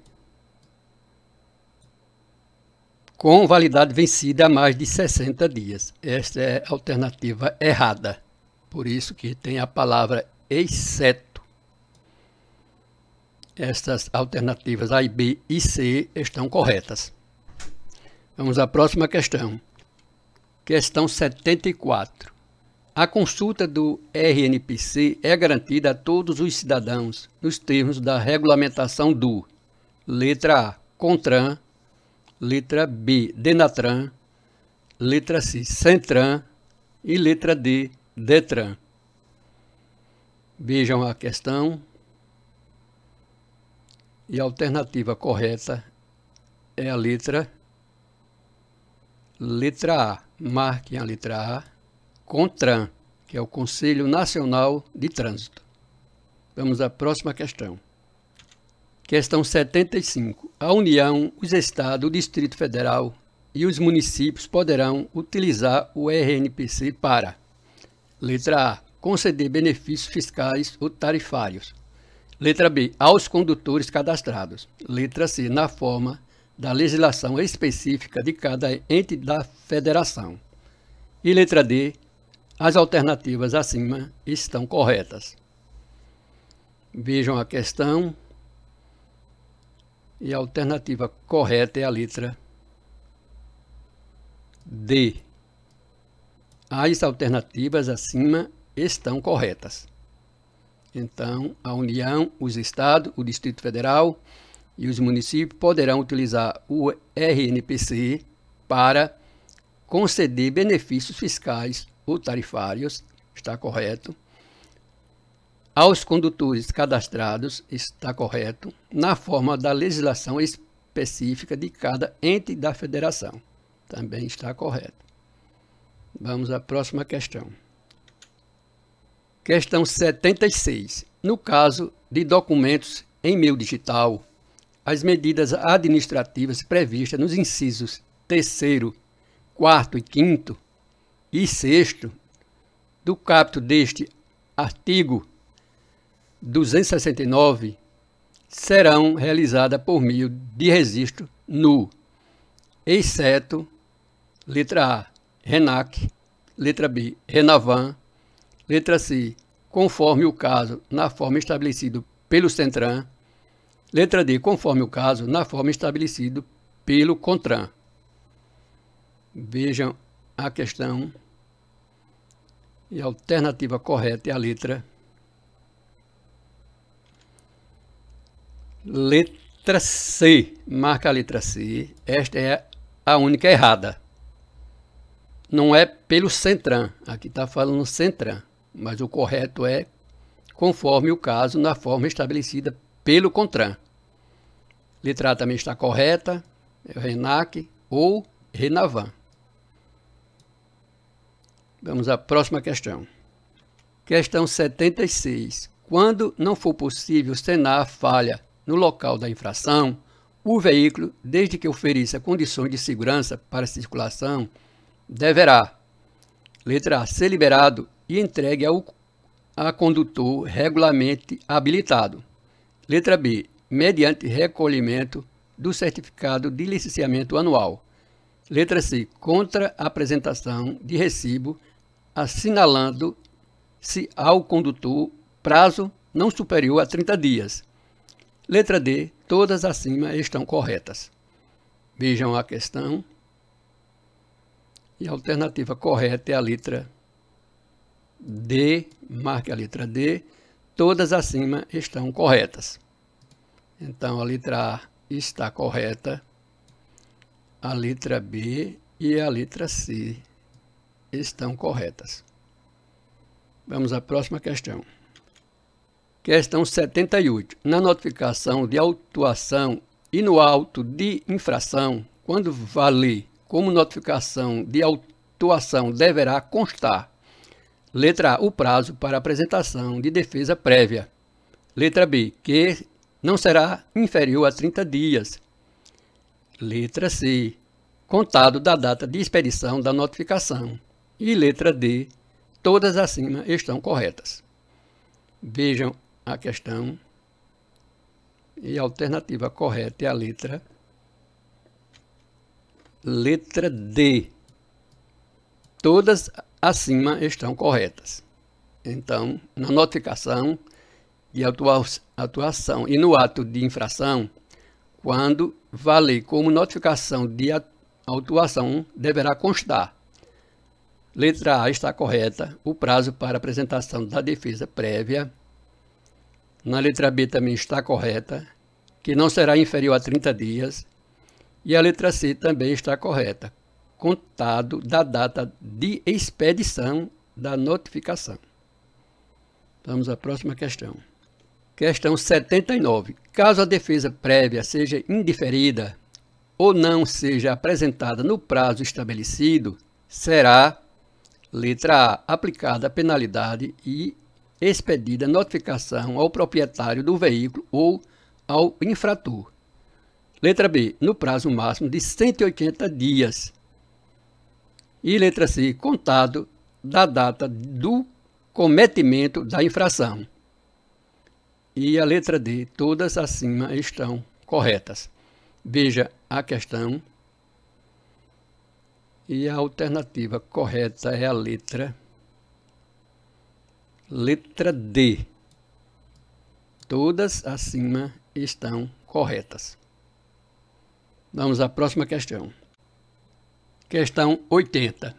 S1: Com validade vencida há mais de 60 dias. Esta é a alternativa errada. Por isso que tem a palavra exceto. Estas alternativas A B e C estão corretas. Vamos à próxima questão. Questão 74. A consulta do RNPC é garantida a todos os cidadãos nos termos da regulamentação do letra A, CONTRAN, letra B, DENATRAN, letra C, CENTRAN e letra D, Detran. Vejam a questão e a alternativa correta é a letra letra A. Marquem a letra A CONTRAN, que é o Conselho Nacional de Trânsito. Vamos à próxima questão. Questão 75. A União, os Estados, o Distrito Federal e os municípios poderão utilizar o RNPC para Letra A. Conceder benefícios fiscais ou tarifários. Letra B. Aos condutores cadastrados. Letra C. Na forma da legislação específica de cada ente da federação. E letra D. As alternativas acima estão corretas. Vejam a questão. E a alternativa correta é a letra D. As alternativas acima estão corretas. Então, a União, os Estados, o Distrito Federal e os municípios poderão utilizar o RNPC para conceder benefícios fiscais ou tarifários, está correto. Aos condutores cadastrados, está correto, na forma da legislação específica de cada ente da federação, também está correto. Vamos à próxima questão. Questão 76. No caso de documentos em meio digital, as medidas administrativas previstas nos incisos 3, 4 e 5 e 6 do capto deste artigo 269 serão realizadas por meio de registro nu, exceto letra A RENAC. Letra B, RENAVAN. Letra C, conforme o caso, na forma estabelecida pelo CENTRAN. Letra D, conforme o caso, na forma estabelecida pelo CONTRAN. Vejam a questão. E a alternativa correta é a letra Letra C. Marca a letra C. Esta é a única errada não é pelo Centran, aqui está falando Centran, mas o correto é conforme o caso na forma estabelecida pelo CONTRAN. Letra A também está correta, é RENAC ou RENAVAN. Vamos à próxima questão. Questão 76. Quando não for possível cenar a falha no local da infração, o veículo, desde que ofereça condições de segurança para circulação deverá, letra A, ser liberado e entregue ao a condutor regularmente habilitado. Letra B, mediante recolhimento do certificado de licenciamento anual. Letra C, contra apresentação de recibo assinalando-se ao condutor prazo não superior a 30 dias. Letra D, todas acima estão corretas. Vejam a questão e a alternativa correta é a letra D, marque a letra D, todas acima estão corretas. Então a letra A está correta, a letra B e a letra C estão corretas. Vamos à próxima questão. Questão 78. Na notificação de autuação e no auto de infração, quando valer como notificação de autuação deverá constar: letra A, o prazo para apresentação de defesa prévia. Letra B, que não será inferior a 30 dias. Letra C, contado da data de expedição da notificação. E letra D, todas acima estão corretas. Vejam a questão e a alternativa correta é a letra Letra D. Todas acima estão corretas. Então, na notificação e atuação e no ato de infração, quando valer como notificação de autuação, deverá constar. Letra A está correta, o prazo para apresentação da defesa prévia. Na letra B também está correta, que não será inferior a 30 dias. E a letra C também está correta, contado da data de expedição da notificação. Vamos à próxima questão. Questão 79. Caso a defesa prévia seja indiferida ou não seja apresentada no prazo estabelecido, será, letra A, aplicada a penalidade e expedida notificação ao proprietário do veículo ou ao infrator. Letra B, no prazo máximo de 180 dias. E letra C, contado da data do cometimento da infração. E a letra D, todas acima estão corretas. Veja a questão. E a alternativa correta é a letra letra D. Todas acima estão corretas. Vamos à próxima questão. Questão 80.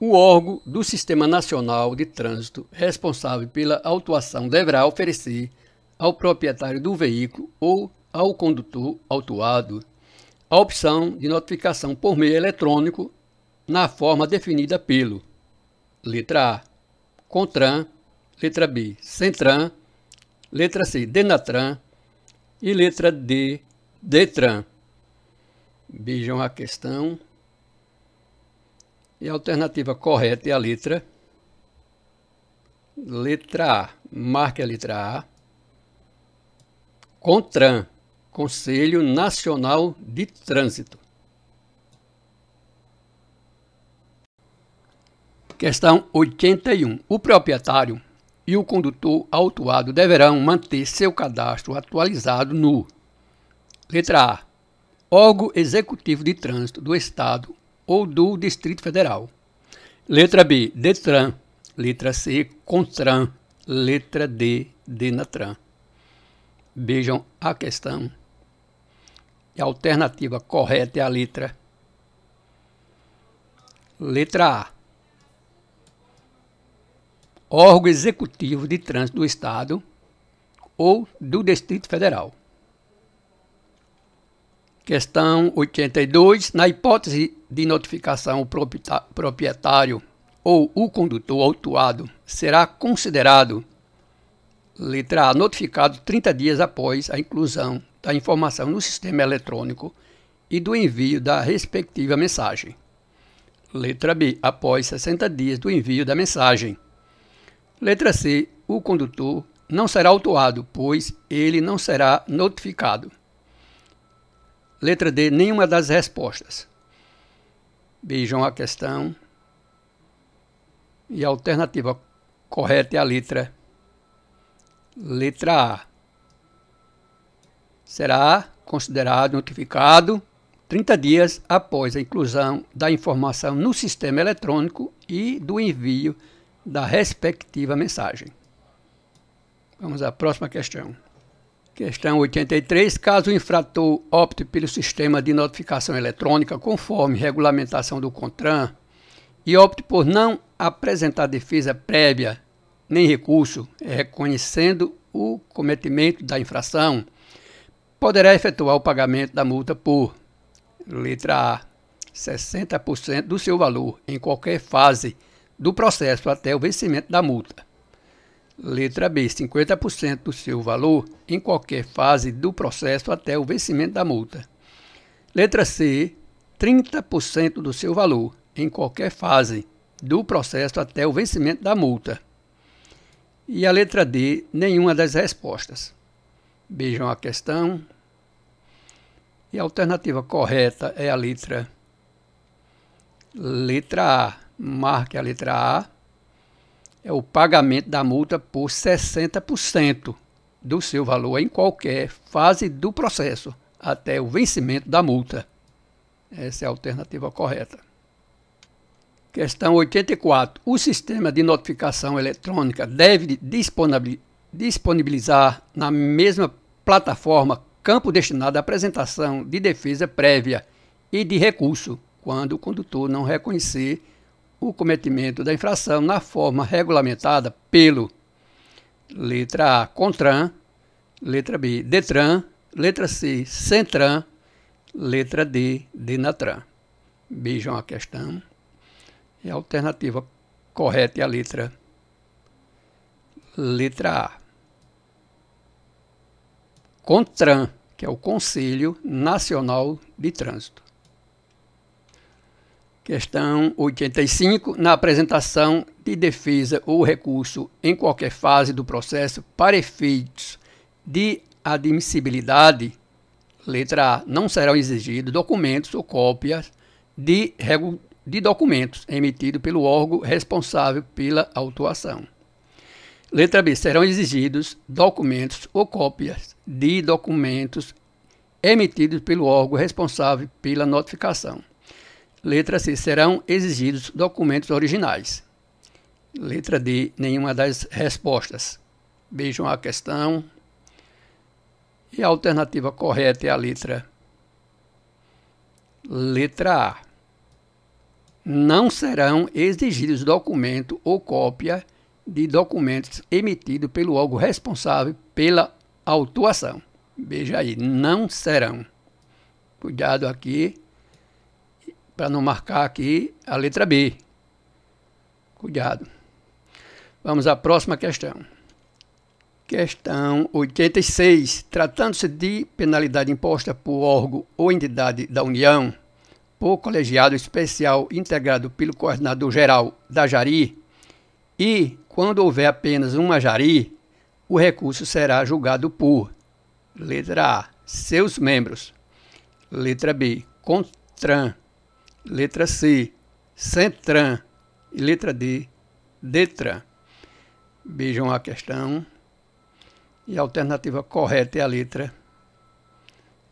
S1: O órgão do Sistema Nacional de Trânsito responsável pela autuação deverá oferecer ao proprietário do veículo ou ao condutor autuado a opção de notificação por meio eletrônico na forma definida pelo letra A, CONTRAN, letra B, CENTRAN, letra C, DENATRAN e letra D, DETRAN. Bijam a questão. E a alternativa correta é a letra. Letra A. Marque a letra A. CONTRAN. Conselho Nacional de Trânsito. Questão 81. O proprietário e o condutor autuado deverão manter seu cadastro atualizado no Letra A órgão executivo de trânsito do Estado ou do Distrito Federal. Letra B, DETRAN. Letra C, CONTRAN. Letra D, DENATRAN. Vejam a questão. E a alternativa correta é a letra. Letra A. Órgão Executivo de Trânsito do Estado ou do Distrito Federal. Questão 82. Na hipótese de notificação, o proprietário ou o condutor autuado será considerado, letra A, notificado 30 dias após a inclusão da informação no sistema eletrônico e do envio da respectiva mensagem. Letra B, após 60 dias do envio da mensagem. Letra C, o condutor não será autuado, pois ele não será notificado. Letra D, nenhuma das respostas. Beijam a questão. E a alternativa correta é a letra Letra A. Será considerado notificado 30 dias após a inclusão da informação no sistema eletrônico e do envio da respectiva mensagem. Vamos à próxima questão. Questão 83. Caso o infrator opte pelo sistema de notificação eletrônica conforme regulamentação do CONTRAN e opte por não apresentar defesa prévia nem recurso, é, reconhecendo o cometimento da infração, poderá efetuar o pagamento da multa por letra A, 60% do seu valor em qualquer fase do processo até o vencimento da multa. Letra B, 50% do seu valor em qualquer fase do processo até o vencimento da multa. Letra C, 30% do seu valor em qualquer fase do processo até o vencimento da multa. E a letra D, nenhuma das respostas. Vejam a questão. E a alternativa correta é a letra letra A. Marque a letra A é o pagamento da multa por 60% do seu valor em qualquer fase do processo, até o vencimento da multa. Essa é a alternativa correta. Questão 84. O sistema de notificação eletrônica deve disponibilizar na mesma plataforma campo destinado à apresentação de defesa prévia e de recurso, quando o condutor não reconhecer o cometimento da infração na forma regulamentada pelo letra A, CONTRAN, letra B, DETRAN, letra C, CENTRAN, letra D, DENATRAN. Beijam a questão. E é a alternativa correta é a letra letra A. CONTRAN, que é o Conselho Nacional de Trânsito. Questão 85. Na apresentação de defesa ou recurso em qualquer fase do processo, para efeitos de admissibilidade, letra A, não serão exigidos documentos ou cópias de, de documentos emitidos pelo órgão responsável pela autuação. Letra B, serão exigidos documentos ou cópias de documentos emitidos pelo órgão responsável pela notificação. Letra C. Serão exigidos documentos originais. Letra D. Nenhuma das respostas. Vejam a questão. E a alternativa correta é a letra Letra A. Não serão exigidos documento ou cópia de documentos emitido pelo órgão responsável pela autuação. Veja aí, não serão. Cuidado aqui para não marcar aqui a letra B. Cuidado. Vamos à próxima questão. Questão 86. Tratando-se de penalidade imposta por órgão ou entidade da União, por colegiado especial integrado pelo coordenador geral da Jari, e, quando houver apenas uma Jari, o recurso será julgado por letra A, seus membros, letra B, CONTRAN, Letra C, Centran. E letra D, Detran. Vejam a questão. E a alternativa correta é a letra.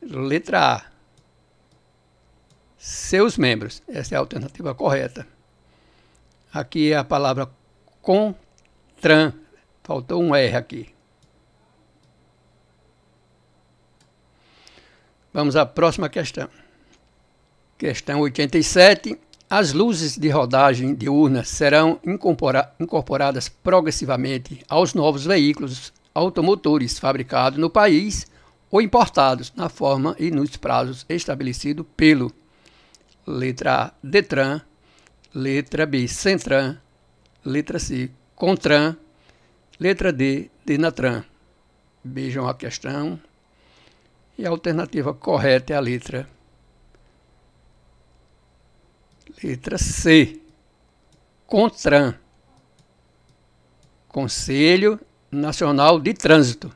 S1: Letra A. Seus membros. Essa é a alternativa correta. Aqui é a palavra CONTRAN. Faltou um R aqui. Vamos à próxima questão. Questão 87. As luzes de rodagem diurna serão incorporadas progressivamente aos novos veículos automotores fabricados no país ou importados na forma e nos prazos estabelecidos pelo letra A, Detran, letra B, Centran, letra C, Contran, letra D, Denatran. Vejam a questão. E a alternativa correta é a letra Letra C. CONTRAN. Conselho Nacional de Trânsito.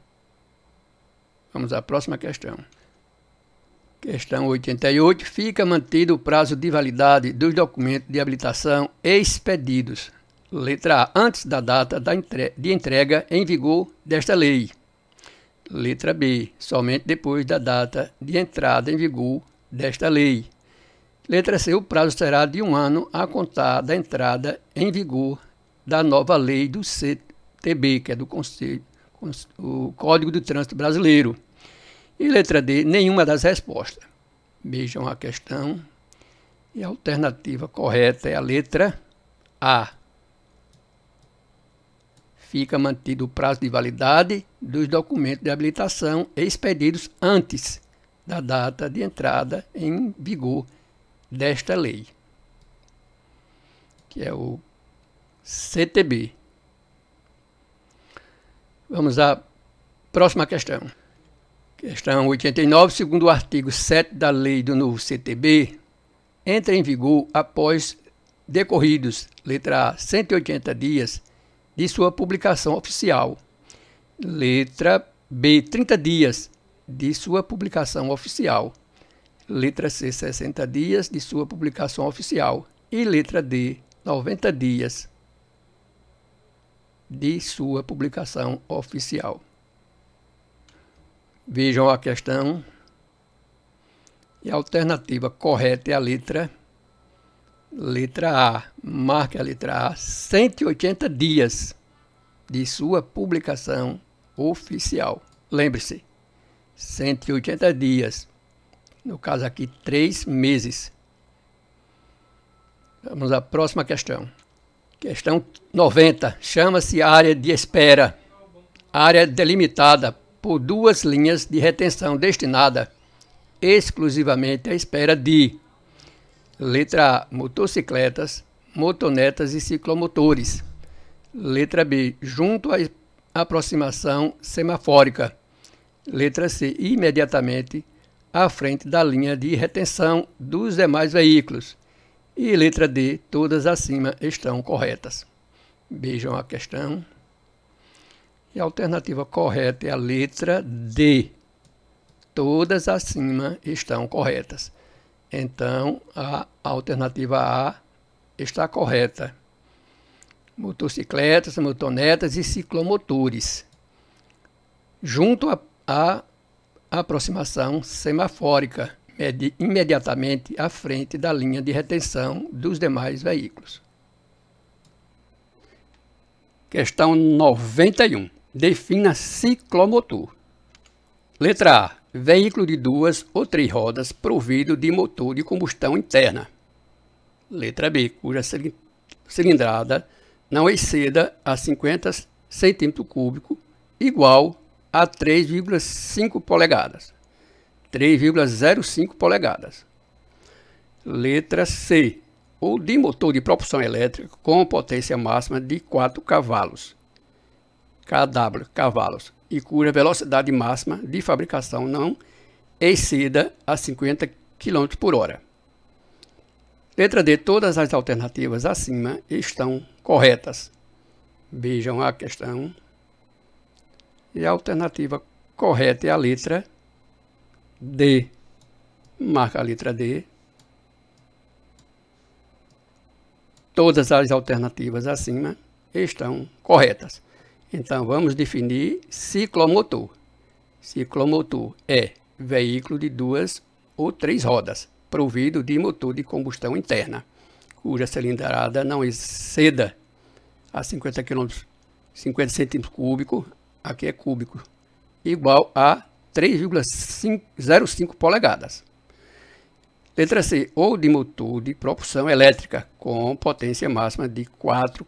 S1: Vamos à próxima questão. Questão 88. Fica mantido o prazo de validade dos documentos de habilitação expedidos. Letra A. Antes da data de entrega em vigor desta lei. Letra B. Somente depois da data de entrada em vigor desta lei. Letra C. O prazo será de um ano a contar da entrada em vigor da nova lei do CTB, que é do Conselho, o Código do Trânsito Brasileiro. E letra D. Nenhuma das respostas. Vejam a questão. E a alternativa correta é a letra A. Fica mantido o prazo de validade dos documentos de habilitação expedidos antes da data de entrada em vigor desta lei, que é o CTB. Vamos à próxima questão. Questão 89, segundo o artigo 7 da lei do novo CTB, entra em vigor após decorridos, letra A, 180 dias de sua publicação oficial. Letra B, 30 dias de sua publicação oficial. Letra C, 60 dias de sua publicação oficial. E letra D, 90 dias de sua publicação oficial. Vejam a questão. E a alternativa correta é a letra letra A. Marque a letra A, 180 dias de sua publicação oficial. Lembre-se, 180 dias no caso aqui, três meses. Vamos à próxima questão. Questão 90. Chama-se área de espera. Área delimitada por duas linhas de retenção destinada exclusivamente à espera de letra A, motocicletas, motonetas e ciclomotores. Letra B, junto à aproximação semafórica. Letra C, imediatamente à frente da linha de retenção dos demais veículos. E letra D, todas acima estão corretas. Vejam a questão. E a alternativa correta é a letra D. Todas acima estão corretas. Então, a alternativa A está correta. Motocicletas, motonetas e ciclomotores. Junto a, a aproximação semafórica, mede imediatamente à frente da linha de retenção dos demais veículos. Questão 91. Defina ciclomotor. Letra A. Veículo de duas ou três rodas provido de motor de combustão interna. Letra B. Cuja cilindrada não exceda a 50 cm3 igual a 3,5 polegadas. 3,05 polegadas. Letra C. O de motor de propulsão elétrica com potência máxima de 4 cavalos. KW, cavalos, e cuja velocidade máxima de fabricação não exceda a 50 km por hora. Letra D. Todas as alternativas acima estão corretas. Vejam a questão e a alternativa correta é a letra D. Marca a letra D. Todas as alternativas acima estão corretas. Então, vamos definir ciclomotor. Ciclomotor é veículo de duas ou três rodas, provido de motor de combustão interna, cuja cilindrada não exceda a 50 50 centímetros cúbico aqui é cúbico, igual a 3,05 polegadas. Letra C, ou de motor de propulsão elétrica com potência máxima de 4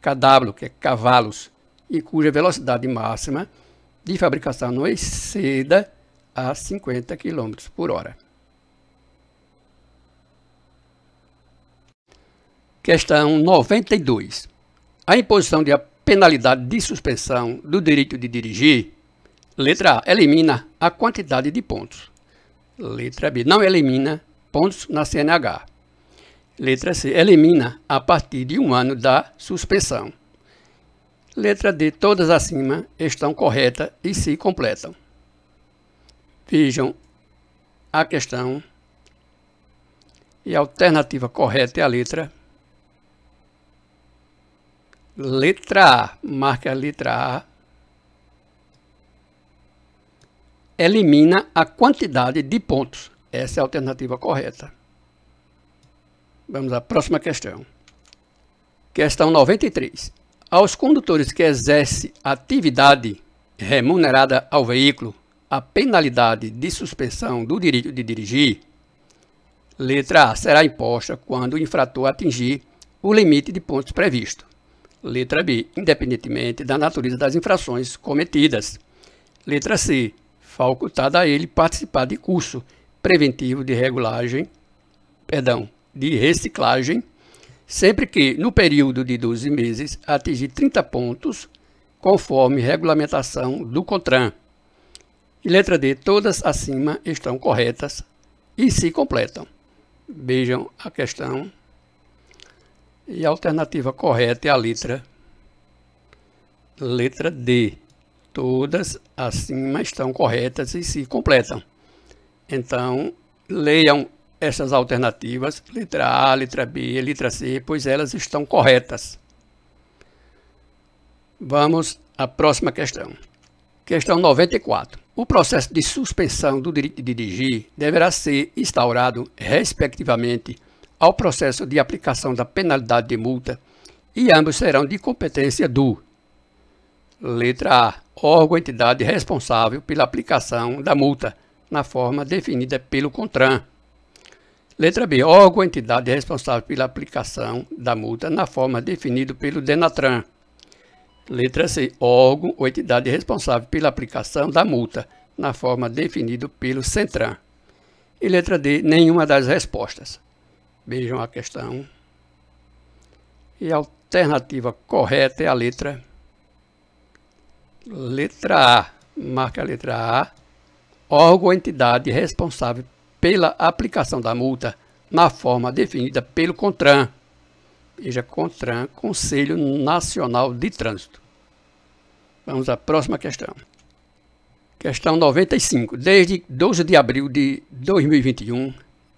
S1: kW, que é cavalos, e cuja velocidade máxima de fabricação não exceda a 50 km por hora. Questão 92. A imposição de penalidade de suspensão do direito de dirigir, letra A, elimina a quantidade de pontos. Letra B, não elimina pontos na CNH. Letra C, elimina a partir de um ano da suspensão. Letra D, todas acima estão corretas e se completam. Vejam a questão e a alternativa correta é a letra Letra A, marca a letra A. Elimina a quantidade de pontos. Essa é a alternativa correta. Vamos à próxima questão. Questão 93. Aos condutores que exercem atividade remunerada ao veículo, a penalidade de suspensão do direito de dirigir, letra A, será imposta quando o infrator atingir o limite de pontos previsto. Letra B. Independentemente da natureza das infrações cometidas. Letra C. Facultada a ele participar de curso preventivo de regulagem, perdão, de reciclagem, sempre que, no período de 12 meses, atingir 30 pontos, conforme regulamentação do CONTRAN. E letra D, todas acima estão corretas e se completam. Vejam a questão e a alternativa correta é a letra letra D. Todas acima estão corretas e se completam. Então, leiam essas alternativas, letra A, letra B, letra C, pois elas estão corretas. Vamos à próxima questão. Questão 94. O processo de suspensão do direito de dirigir deverá ser instaurado, respectivamente, ao processo de aplicação da penalidade de multa e ambos serão de competência do letra A, órgão ou entidade responsável pela aplicação da multa, na forma definida pelo CONTRAN. Letra B, órgão ou entidade responsável pela aplicação da multa, na forma definida pelo DENATRAN. Letra C, órgão ou entidade responsável pela aplicação da multa, na forma definida pelo CENTRAN. E letra D, nenhuma das respostas. Vejam a questão. E a alternativa correta é a letra letra A. Marca a letra A. Órgão ou entidade responsável pela aplicação da multa na forma definida pelo CONTRAN. Veja, CONTRAN, Conselho Nacional de Trânsito. Vamos à próxima questão. Questão 95. Desde 12 de abril de 2021,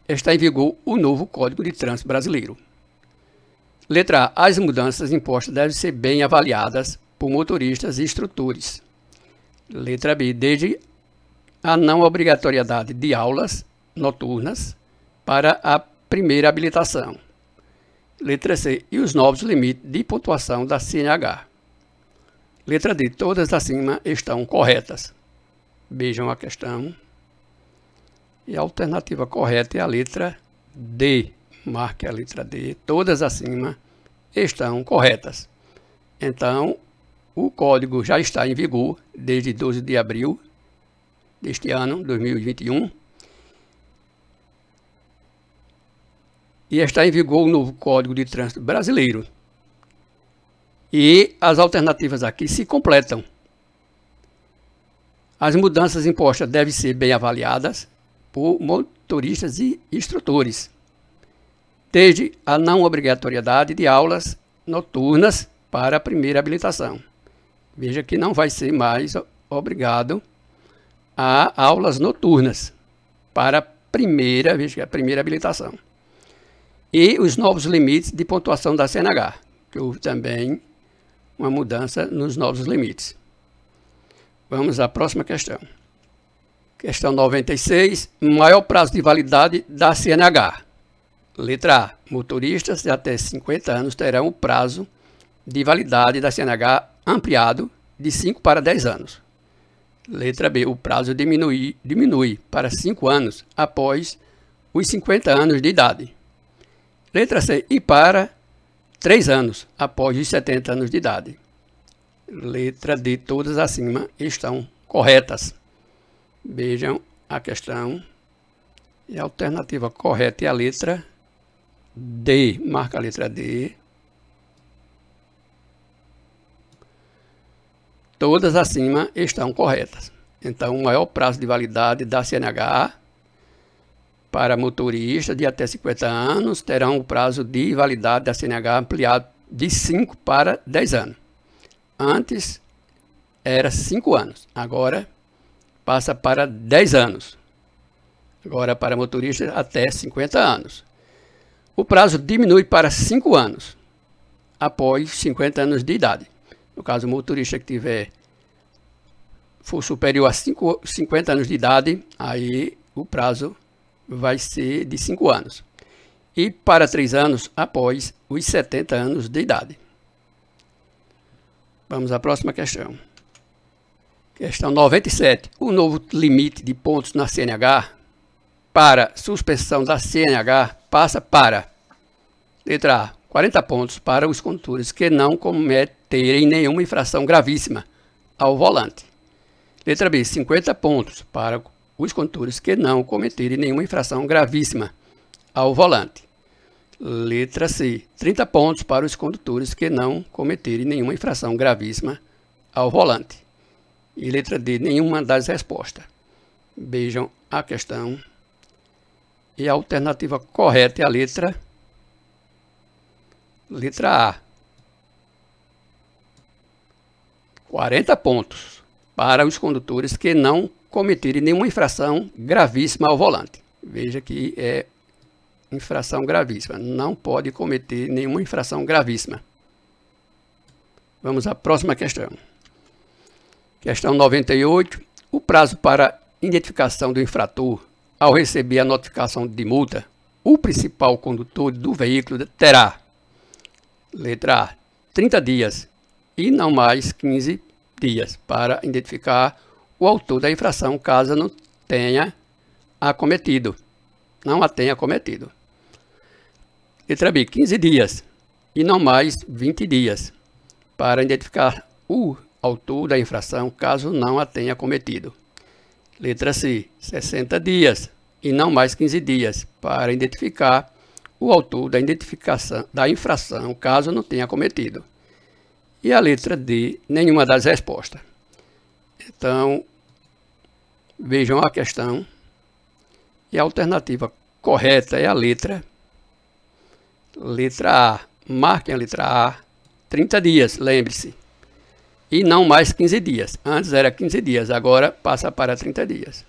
S1: está em vigor o novo Código de Trânsito Brasileiro. Letra A. As mudanças impostas devem ser bem avaliadas por motoristas e instrutores. Letra B. Desde a não obrigatoriedade de aulas noturnas para a primeira habilitação. Letra C. E os novos limites de pontuação da CNH. Letra D. Todas acima estão corretas. Beijam a questão. E a alternativa correta é a letra D. Marque a letra D. Todas acima estão corretas. Então, o código já está em vigor desde 12 de abril deste ano, 2021. E está em vigor o novo Código de Trânsito Brasileiro. E as alternativas aqui se completam. As mudanças impostas devem ser bem avaliadas por motoristas e instrutores, desde a não obrigatoriedade de aulas noturnas para a primeira habilitação. Veja que não vai ser mais obrigado a aulas noturnas para a primeira, veja, a primeira habilitação. E os novos limites de pontuação da CNH, que houve também uma mudança nos novos limites. Vamos à próxima questão. Questão 96. Maior prazo de validade da CNH. Letra A. Motoristas de até 50 anos terão o prazo de validade da CNH ampliado de 5 para 10 anos. Letra B. O prazo diminui, diminui para 5 anos após os 50 anos de idade. Letra C. E para 3 anos após os 70 anos de idade. Letra D. Todas acima estão corretas. Vejam a questão e a alternativa correta é a letra D. Marca a letra D. Todas acima estão corretas. Então, o maior prazo de validade da CNH para motoristas de até 50 anos terão o prazo de validade da CNH ampliado de 5 para 10 anos. Antes era 5 anos, agora passa para 10 anos. Agora, para motorista, até 50 anos. O prazo diminui para 5 anos, após 50 anos de idade. No caso, o motorista que tiver for superior a 5, 50 anos de idade, aí o prazo vai ser de 5 anos. E para 3 anos após os 70 anos de idade. Vamos à próxima questão. Questão 97. O novo limite de pontos na CNH para suspensão da CNH passa para letra A, 40 pontos para os condutores que não cometerem nenhuma infração gravíssima ao volante. Letra B, 50 pontos para os condutores que não cometerem nenhuma infração gravíssima ao volante. Letra C, 30 pontos para os condutores que não cometerem nenhuma infração gravíssima ao volante. E letra D, nenhuma das respostas. Beijam a questão. E a alternativa correta é a letra letra A. 40 pontos para os condutores que não cometerem nenhuma infração gravíssima ao volante. Veja que é infração gravíssima. Não pode cometer nenhuma infração gravíssima. Vamos à próxima questão. Questão 98. O prazo para identificação do infrator ao receber a notificação de multa, o principal condutor do veículo terá, letra A, 30 dias e não mais 15 dias para identificar o autor da infração caso não tenha cometido. Não a tenha cometido. Letra B, 15 dias e não mais 20 dias para identificar o autor da infração caso não a tenha cometido. Letra C. 60 dias e não mais 15 dias para identificar o autor da, identificação, da infração caso não tenha cometido. E a letra D, nenhuma das respostas. Então, vejam a questão. E a alternativa correta é a letra letra A. Marquem a letra A, 30 dias, lembre-se e não mais 15 dias. Antes era 15 dias, agora passa para 30 dias,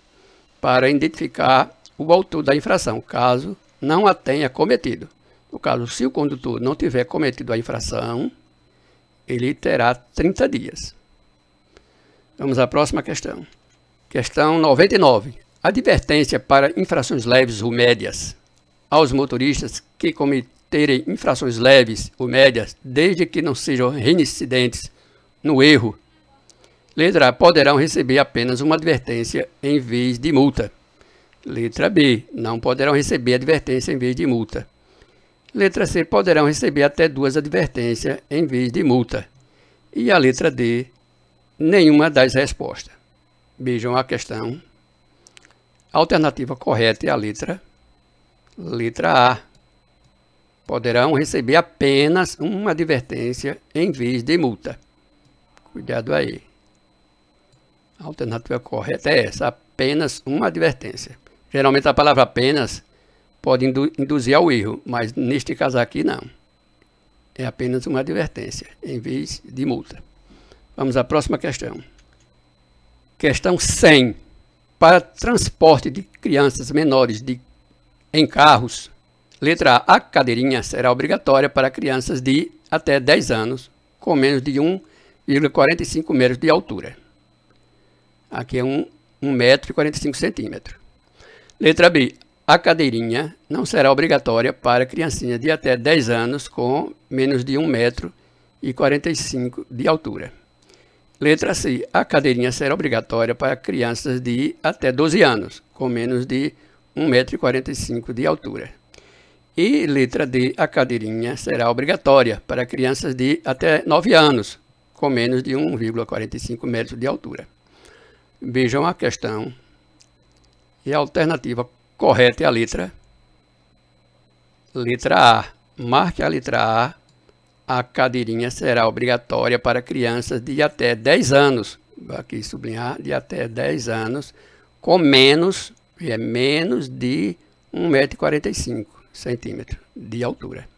S1: para identificar o autor da infração, caso não a tenha cometido. No caso, se o condutor não tiver cometido a infração, ele terá 30 dias. Vamos à próxima questão. Questão 99. Advertência para infrações leves ou médias aos motoristas que cometerem infrações leves ou médias, desde que não sejam reincidentes no erro. Letra A. Poderão receber apenas uma advertência em vez de multa. Letra B. Não poderão receber advertência em vez de multa. Letra C. Poderão receber até duas advertências em vez de multa. E a letra D. Nenhuma das respostas. Vejam a questão. A alternativa correta é a letra. Letra A. Poderão receber apenas uma advertência em vez de multa. Cuidado aí. A alternativa correta é essa, apenas uma advertência. Geralmente a palavra apenas pode indu induzir ao erro, mas neste caso aqui não. É apenas uma advertência, em vez de multa. Vamos à próxima questão. Questão 100. Para transporte de crianças menores de, em carros, letra A, a cadeirinha será obrigatória para crianças de até 10 anos, com menos de 1 um 1,45 metros de altura. Aqui é um 1 metro e 45 centímetros. Letra B. A cadeirinha não será obrigatória para criancinha de até 10 anos com menos de 1 metro e 45 de altura. Letra C. A cadeirinha será obrigatória para crianças de até 12 anos com menos de 1,45m de altura. E letra D, a cadeirinha será obrigatória para crianças de até 9 anos, com menos de 1,45 metros de altura. Vejam a questão e a alternativa correta é a letra letra A. Marque a letra A. A cadeirinha será obrigatória para crianças de até 10 anos, aqui sublinhar, de até 10 anos, com menos, é menos de 1,45m de altura.